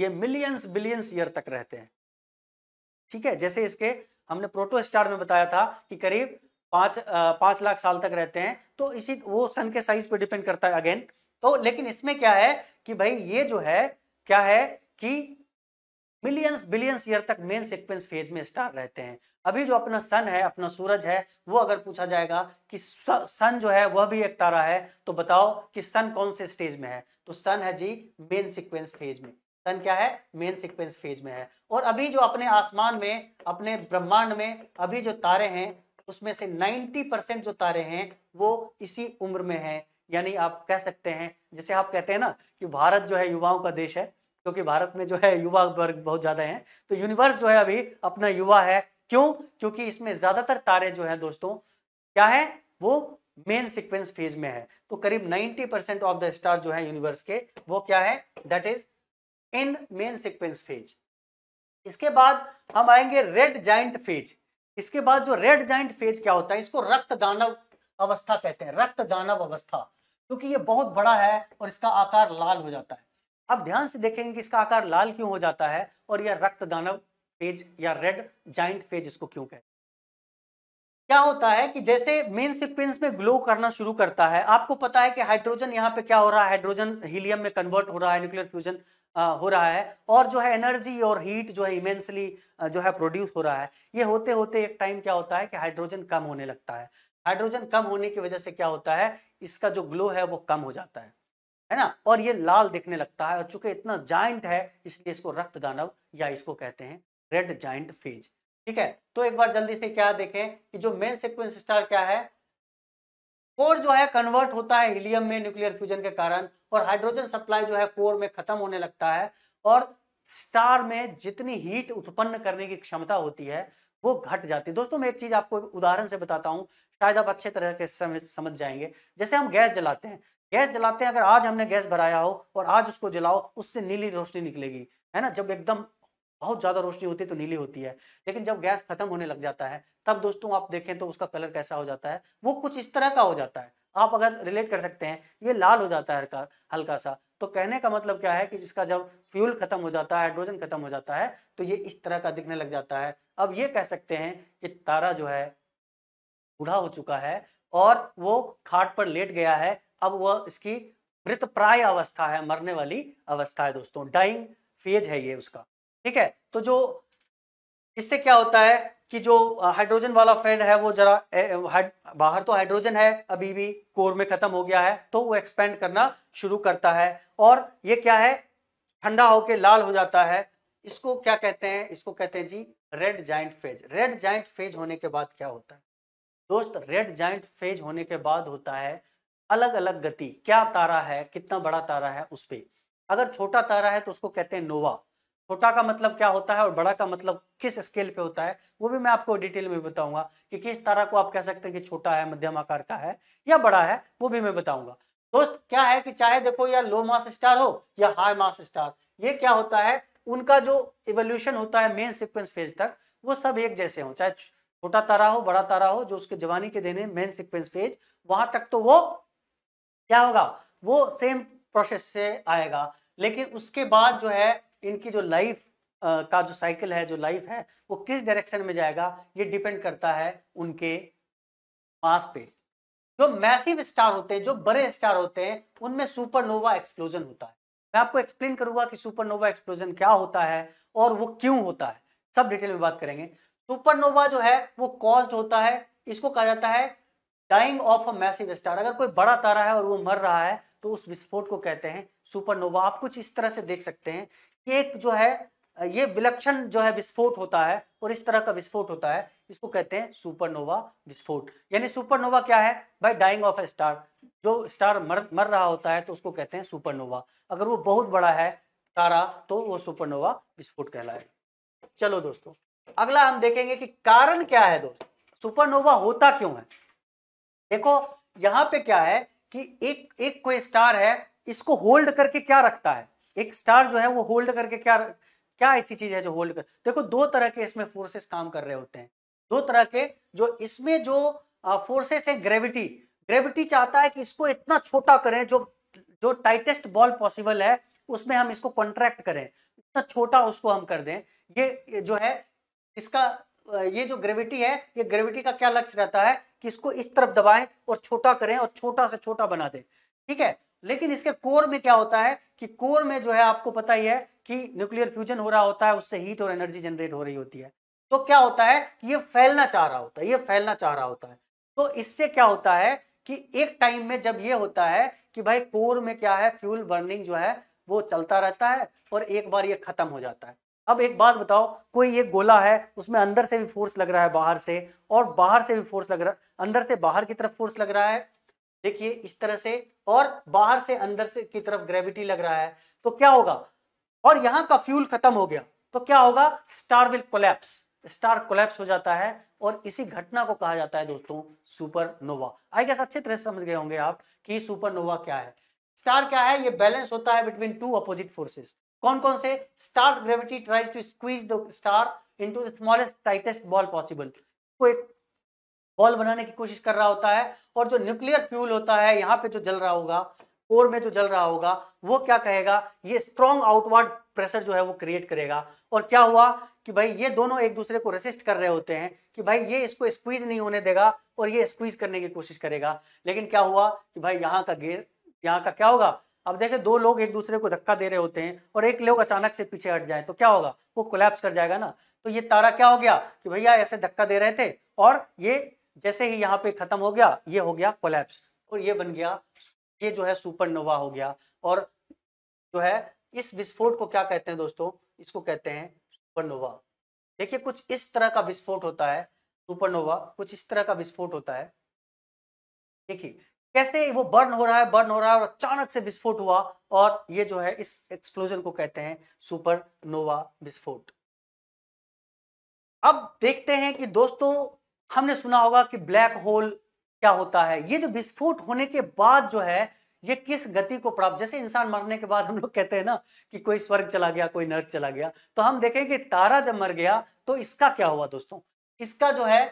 ये मिलियंस बिलियंस ईयर तक रहते हैं ठीक है जैसे इसके हमने प्रोटो स्टार में बताया था कि करीब पांच पांच लाख साल तक रहते हैं तो इसी वो सन के साइज पे डिपेंड करता है अगेन तो लेकिन इसमें क्या है कि भाई ये जो है क्या है कि मिलियंस बिलियंस ईयर तक मेन सिक्वेंस फेज में स्टार रहते हैं अभी जो अपना सन है अपना सूरज है वो अगर पूछा जाएगा कि सन जो है वह भी एक तारा है तो बताओ कि सन कौन से स्टेज में है तो सन है जी मेन सिक्वेंस फेज में सन क्या है मेन सिक्वेंस फेज में है और अभी जो अपने आसमान में अपने ब्रह्मांड में अभी जो तारे हैं उसमें से 90 परसेंट जो तारे हैं वो इसी उम्र में हैं यानी आप कह सकते हैं जैसे आप कहते हैं ना कि भारत जो है युवाओं का देश है क्योंकि भारत में जो है युवा वर्ग बहुत ज़्यादा है तो यूनिवर्स जो है अभी अपना युवा है क्यों क्योंकि इसमें ज़्यादातर तारे जो है दोस्तों क्या है वो मेन सीक्वेंस फेज में है तो करीब 90 परसेंट ऑफ द स्टार जो है यूनिवर्स के वो क्या है that is in main sequence phase इसके बाद हम आएंगे रेड जाइंट फेज इसके बाद जो रेड जाइंट फेज क्या होता है इसको रक्त दानव अवस्था कहते हैं रक्त दानव अवस्था क्योंकि ये बहुत बड़ा है और इसका आकार लाल हो जाता है अब ध्यान से देखेंगे कि इसका आकार लाल क्यों हो जाता है और यह रक्त दानव पेज या रेड जाइंट पेज इसको क्यों कहते हैं क्या होता है कि जैसे मेन सिक्वेंस में ग्लो करना शुरू करता है आपको पता है कि हाइड्रोजन यहाँ पे क्या हो रहा है हाइड्रोजन हीलियम में कन्वर्ट हो रहा है न्यूक्लियर फ्यूजन हो रहा है और जो है एनर्जी और हीट जो है इमेंसली जो है प्रोड्यूस हो रहा है ये होते होते एक टाइम क्या होता है कि हाइड्रोजन कम होने लगता है हाइड्रोजन कम होने की वजह से क्या होता है इसका जो ग्लो है वो कम हो जाता है है ना और ये लाल दिखने लगता है और चूंकि इतना जाइंट है इसलिए इसको रक्त दानव या इसको कहते हैं रेड जाइंट फेज ठीक है तो एक बार जल्दी से क्या देखें कि जो मेन सिक्वेंस स्टार क्या है कोर जो है कन्वर्ट होता है हीलियम में न्यूक्लियर फ्यूजन के कारण और हाइड्रोजन सप्लाई जो है कोर में खत्म होने लगता है और स्टार में जितनी हीट उत्पन्न करने की क्षमता होती है वो घट जाती है दोस्तों मैं एक चीज आपको उदाहरण से बताता हूँ शायद आप अच्छे तरह के समझ समझ जाएंगे जैसे हम गैस जलाते हैं गैस जलाते हैं अगर आज हमने गैस भराया हो और आज उसको जलाओ उससे नीली रोशनी निकलेगी है ना जब एकदम बहुत ज़्यादा रोशनी होती है तो नीली होती है लेकिन जब गैस खत्म होने लग जाता है तब दोस्तों आप देखें तो उसका कलर कैसा हो जाता है वो कुछ इस तरह का हो जाता है आप अगर रिलेट कर सकते हैं ये लाल हो जाता है हल्का हल्का सा तो कहने का मतलब क्या है कि जिसका जब फ्यूल खत्म हो जाता है हाइड्रोजन खत्म हो जाता है तो ये इस तरह का दिखने लग जाता है अब ये कह सकते हैं कि तारा जो है बूढ़ा हो चुका है और वो खाट पर लेट गया है अब वह इसकी मृत प्राय अवस्था है मरने वाली अवस्था है दोस्तों डाइंग फेज है ये उसका ठीक है तो जो इससे क्या होता है कि जो हाइड्रोजन वाला फेड है वो जरा बाहर तो हाइड्रोजन है अभी भी कोर में खत्म हो गया है तो वो एक्सपेंड करना शुरू करता है और ये क्या है ठंडा होके लाल हो जाता है इसको क्या कहते हैं इसको कहते हैं जी red giant phase red giant phase होने के बाद क्या होता है दोस्त रेड जाइंट फेज होने के बाद होता है अलग अलग गति क्या तारा है कितना बड़ा तारा है उस पर अगर छोटा तारा है तो उसको कहते हैं नोवा छोटा का मतलब क्या होता है और बड़ा का मतलब किस स्केल पे होता है वो भी मैं आपको डिटेल में बताऊंगा कि किस तारा को आप कह सकते हैं कि छोटा है मध्यम आकार का है या बड़ा है वो भी मैं बताऊंगा दोस्त क्या है कि चाहे देखो या लो मास स्टार हो या हाई मास स्टार ये क्या होता है उनका जो इवोल्यूशन होता है मेन सिक्वेंस फेज तक वो सब एक जैसे हो चाहे छोटा तारा हो बड़ा तारा हो जो उसके जवानी के देने मेन सिक्वेंस फेज वहां तक तो वो क्या होगा वो सेम प्रोसेस से आएगा लेकिन उसके बाद जो है इनकी जो लाइफ का जो साइकिल है जो लाइफ है वो किस डायरेक्शन में जाएगा ये डिपेंड करता है उनके मास पे जो मैसिव स्टार होते हैं जो बड़े स्टार होते हैं उनमें सुपरनोवा एक्सप्लोजन होता है मैं आपको एक्सप्लेन करूंगा कि सुपरनोवा एक्सप्लोजन क्या होता है और वो क्यों होता है सब डिटेल में बात करेंगे सुपरनोवा जो है वो कॉज होता है इसको कहा जाता है dying of a massive star अगर कोई बड़ा तारा है और वो मर रहा है तो उस विस्फोट को कहते हैं सुपरनोवा आप कुछ इस तरह से देख सकते हैं एक जो है ये विलक्षण जो है विस्फोट होता है और इस तरह का विस्फोट होता है इसको कहते हैं सुपरनोवा विस्फोट यानी सुपरनोवा क्या है भाई डाइंग ऑफ ए स्टार जो स्टार मर मर रहा होता है तो उसको कहते हैं सुपरनोवा अगर वो बहुत बड़ा है तारा तो वो सुपरनोवा विस्फोट कहलाएगा चलो दोस्तों अगला हम देखेंगे कि कारण क्या है दोस्त सुपरनोवा होता क्यों है देखो यहाँ पे क्या है कि एक एक कोई स्टार है इसको होल्ड करके क्या रखता है एक स्टार जो है वो होल्ड करके क्या क्या ऐसी चीज है जो होल्ड कर देखो दो तरह के इसमें फोर्सेस काम कर रहे होते हैं दो तरह के जो इसमें जो फोर्सेस है ग्रेविटी ग्रेविटी चाहता है कि इसको इतना छोटा करें जो जो टाइटेस्ट बॉल पॉसिबल है उसमें हम इसको कॉन्ट्रैक्ट करें इतना छोटा उसको हम कर दें ये जो है इसका ये जो ग्रेविटी है ये ग्रेविटी का क्या लक्ष्य रहता है कि इसको इस तरफ दबाएं और छोटा करें और छोटा से छोटा बना दें ठीक है लेकिन इसके कोर में क्या होता है कि कोर में जो है आपको पता ही है कि न्यूक्लियर फ्यूजन हो रहा होता है उससे हीट और एनर्जी जनरेट हो रही होती है तो क्या होता है कि ये फैलना चाह रहा होता है ये फैलना चाह रहा होता है तो इससे क्या होता है कि एक टाइम में जब ये होता है कि भाई कोर में क्या है फ्यूल बर्निंग जो है वो चलता रहता है और एक बार ये खत्म हो जाता है अब एक बात बताओ कोई ये गोला है उसमें अंदर से भी फोर्स लग रहा है बाहर से और बाहर से भी फोर्स लग रहा है अंदर से बाहर की तरफ फोर्स लग रहा है देखिए इस तरह से और बाहर से अंदर से की तरफ ग्रेविटी लग रहा है तो क्या होगा और यहां का फ्यूल खत्म हो गया तो क्या होगा star will collapse star collapse हो जाता है और इसी घटना को कहा जाता है दोस्तों सुपरनोवा आई गैस अच्छे तरह से समझ गए होंगे आप कि सुपरनोवा क्या है स्टार क्या है ये बैलेंस होता है बिटवीन टू अपोजिट फोर्सेस कौन कौन से stars gravity tries to squeeze the star into the smallest tightest ball possible को एक बॉल बनाने की कोशिश कर रहा होता है और जो न्यूक्लियर फ्यूल होता है यहाँ पे जो जल रहा होगा कोर में जो जल रहा होगा वो क्या कहेगा ये स्ट्रॉन्ग आउटवर्ड प्रेशर जो है वो क्रिएट करेगा और क्या हुआ कि भाई ये दोनों एक दूसरे को रेसिस्ट कर रहे होते हैं कि भाई ये इसको स्क्वीज नहीं होने देगा और ये स्क्वीज करने की कोशिश करेगा लेकिन क्या हुआ कि भाई यहाँ का गेस यहाँ का क्या होगा अब देखे दो लोग एक दूसरे को धक्का दे रहे होते हैं और एक लोग अचानक से पीछे हट जाए तो क्या होगा वो कोलैप्स कर जाएगा ना तो ये तारा क्या हो गया कि भैया ऐसे धक्का दे रहे थे और ये जैसे ही यहाँ पे खत्म हो गया ये हो गया कोलैप्स और ये बन गया ये जो है सुपरनोवा हो गया और जो है इस विस्फोट को क्या कहते हैं दोस्तों इसको कहते हैं सुपरनोवा देखिए कुछ इस तरह का विस्फोट होता है सुपरनोवा कुछ इस तरह का विस्फोट होता है देखिए कैसे वो बर्न हो रहा है बर्न हो रहा है और अचानक से विस्फोट हुआ और ये जो है इस एक्सप्लोजन को कहते हैं सुपरनोवा विस्फोट अब देखते हैं कि दोस्तों हमने सुना होगा कि ब्लैक होल क्या होता है ये जो विस्फोट होने के बाद जो है ये किस गति को प्राप्त जैसे इंसान मरने के बाद हम लोग कहते हैं ना कि कोई स्वर्ग चला गया कोई नर्क चला गया तो हम देखेंगे तारा जब मर गया तो इसका क्या हुआ दोस्तों इसका जो है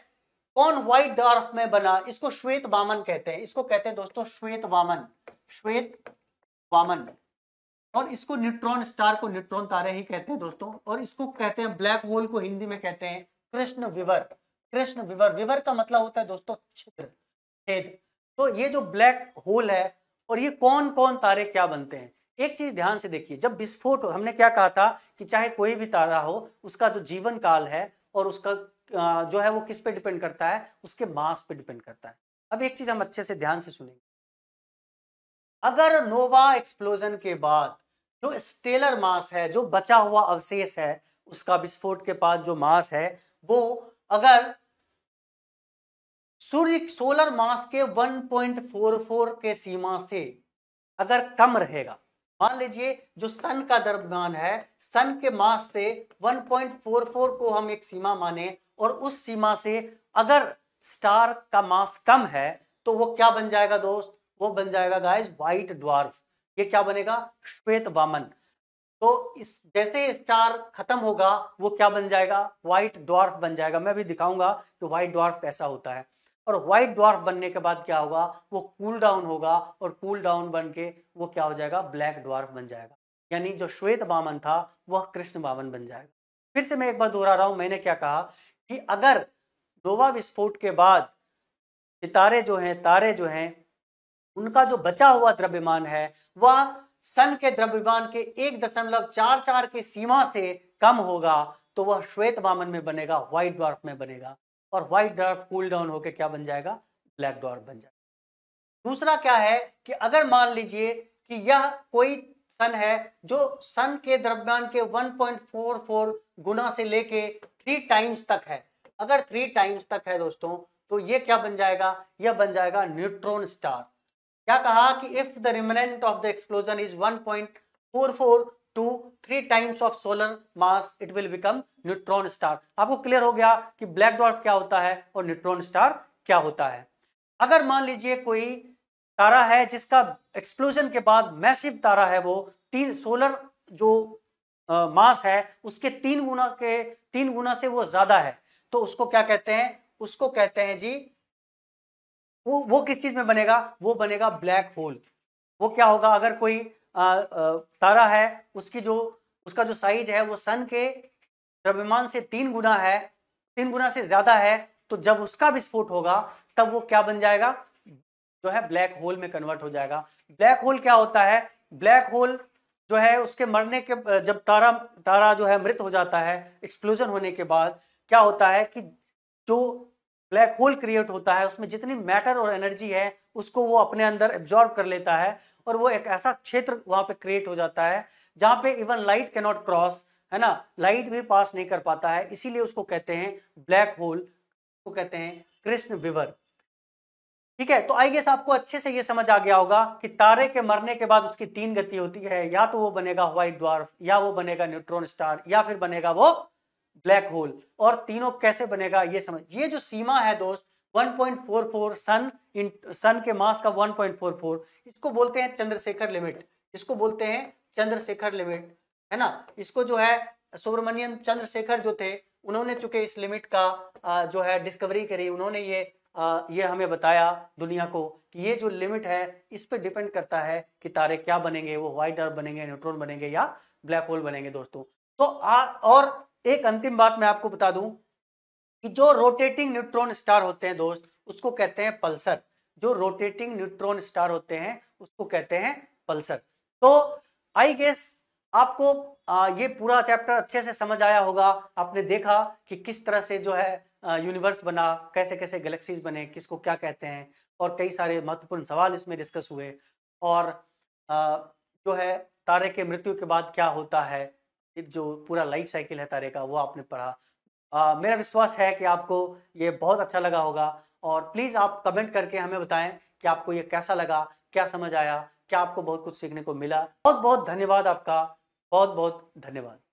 कौन व्हाइट डॉर्फ में बना इसको श्वेत वामन कहते हैं इसको कहते हैं दोस्तों श्वेत वामन श्वेत वामन और इसको न्यूट्रॉन स्टार को न्यूट्रॉन तारे ही कहते हैं दोस्तों और इसको कहते हैं ब्लैक होल को हिंदी में कहते हैं कृष्ण विवर कृष्ण विवर विवर का मतलब होता है दोस्तों छिद्र छेद तो ये जो ब्लैक होल है और ये कौन कौन तारे क्या बनते हैं एक चीज ध्यान से देखिए जब विस्फोट हमने क्या कहा था कि चाहे कोई भी तारा हो उसका जो जीवन काल है और उसका जो है वो किस पे डिपेंड करता है उसके मास पे डिपेंड करता है अब एक चीज हम अच्छे से ध्यान से सुनेंगे अगर नोवा एक्सप्लोजन के बाद जो स्टेलर मास है जो बचा हुआ अवशेष है उसका विस्फोट के बाद जो मास है वो अगर सूर्य सोलर मास के 1.44 के सीमा से अगर कम रहेगा मान लीजिए जो सन का द्रव्यमान है सन के मास से 1.44 को हम एक सीमा माने और उस सीमा से अगर स्टार का मास कम है तो वो क्या बन जाएगा दोस्त वो बन जाएगा गाइस व्हाइट ड्वार्फ ये क्या बनेगा श्वेत वामन तो इस जैसे स्टार खत्म होगा वो क्या बन जाएगा व्हाइट ड्वार्फ बन जाएगा मैं भी दिखाऊंगा कि व्हाइट ड्वार्फ कैसा होता है और व्हाइट ड्वार्फ बनने के बाद क्या होगा वो कूल डाउन होगा और कूल डाउन बन के वो क्या हो जाएगा ब्लैक ड्वार्फ बन जाएगा यानी जो श्वेत बामन था वह कृष्ण बामन बन जाएगा फिर से मैं एक बार दोहरा रहा हूं मैंने क्या कहा कि अगर नोवा विस्फोट के बाद सितारे जो हैं तारे जो हैं उनका जो बचा हुआ द्रव्यमान है वह सन के द्रव्यमान के एक दशमलव चार चार की सीमा से कम होगा तो वह श्वेत वामन में बनेगा व्हाइट डॉर्फ में बनेगा और व्हाइट डॉर्फ कूल डाउन होकर क्या बन जाएगा ब्लैक डॉर्फ बन जाएगा दूसरा क्या है कि अगर मान लीजिए कि यह कोई सन है जो सन के द्रव्यमान के 1.44 गुना से लेके थ्री टाइम्स तक है अगर थ्री टाइम्स तक है दोस्तों तो यह क्या बन जाएगा यह बन जाएगा न्यूट्रॉन स्टार क्या कहा कि if the remnant of the explosion is point two three times of solar mass it will become neutron star आपको क्लियर हो गया कि ब्लैक डॉर्फ क्या होता है और न्यूट्रॉन स्टार क्या होता है अगर मान लीजिए कोई तारा है जिसका एक्सप्लोजन के बाद मैसिव तारा है वो तीन सोलर जो आ, मास है उसके तीन गुना के तीन गुना से वो ज्यादा है तो उसको क्या कहते हैं उसको कहते हैं जी वो वो किस चीज में बनेगा वो बनेगा ब्लैक होल वो क्या होगा अगर कोई आ, आ, तारा है उसकी जो उसका जो साइज है वो सन के द्रव्यमान से तीन गुना है तीन गुना से ज्यादा है तो जब उसका विस्फोट होगा तब वो क्या बन जाएगा जो है ब्लैक होल में कन्वर्ट हो जाएगा ब्लैक होल क्या होता है ब्लैक होल जो है उसके मरने के जब तारा तारा जो है मृत हो जाता है एक्सप्लोजन होने के बाद क्या होता है कि जो ब्लैक होल क्रिएट होता है उसमें जितनी मैटर और एनर्जी है उसको वो अपने अंदर एब्जॉर्व कर लेता है और वो एक ऐसा क्षेत्र वहाँ पे क्रिएट हो जाता है जहाँ पे even light can not cross है ना लाइट भी पास नहीं कर पाता है इसीलिए उसको कहते हैं ब्लैक होल को कहते हैं कृष्ण विवर ठीक है तो आई गेस आपको अच्छे से ये समझ आ गया होगा कि तारे के मरने के बाद उसकी तीन गति होती है या तो वो बनेगा व्हाइट द्वार या वो बनेगा न्यूट्रॉन स्टार या फिर बनेगा वो ब्लैक होल और तीनों कैसे बनेगा ये समझ ये जो सीमा है दोस्त 1.44 सन इन सन के मास का 1.44 इसको बोलते हैं चंद्रशेखर लिमिट इसको बोलते हैं चंद्रशेखर लिमिट है ना इसको जो है सुब्रमण्यम चंद्रशेखर जो थे उन्होंने चूंकि इस लिमिट का जो है डिस्कवरी करी उन्होंने ये ये हमें बताया दुनिया को कि ये जो लिमिट है इस पर डिपेंड करता है कि तारे क्या बनेंगे वो व्हाइट डर बनेंगे न्यूट्रॉन बनेंगे या ब्लैक होल बनेंगे दोस्तों तो आ, और एक अंतिम बात मैं आपको बता दूं कि जो रोटेटिंग न्यूट्रॉन स्टार होते हैं दोस्त उसको कहते हैं पल्सर जो रोटेटिंग न्यूट्रॉन स्टार होते हैं उसको कहते हैं पल्सर तो आई गेस आपको ये पूरा चैप्टर अच्छे से समझ आया होगा आपने देखा कि किस तरह से जो है यूनिवर्स बना कैसे कैसे गैलेक्सीज बने किसको क्या कहते हैं और कई सारे महत्वपूर्ण सवाल इसमें डिस्कस हुए और जो है तारे के मृत्यु के बाद क्या होता है जो पूरा लाइफ साइकिल है तारे का वो आपने पढ़ा आ, मेरा विश्वास है कि आपको ये बहुत अच्छा लगा होगा और प्लीज़ आप कमेंट करके हमें बताएं कि आपको ये कैसा लगा क्या समझ आया क्या आपको बहुत कुछ सीखने को मिला बहुत बहुत धन्यवाद आपका बहुत बहुत धन्यवाद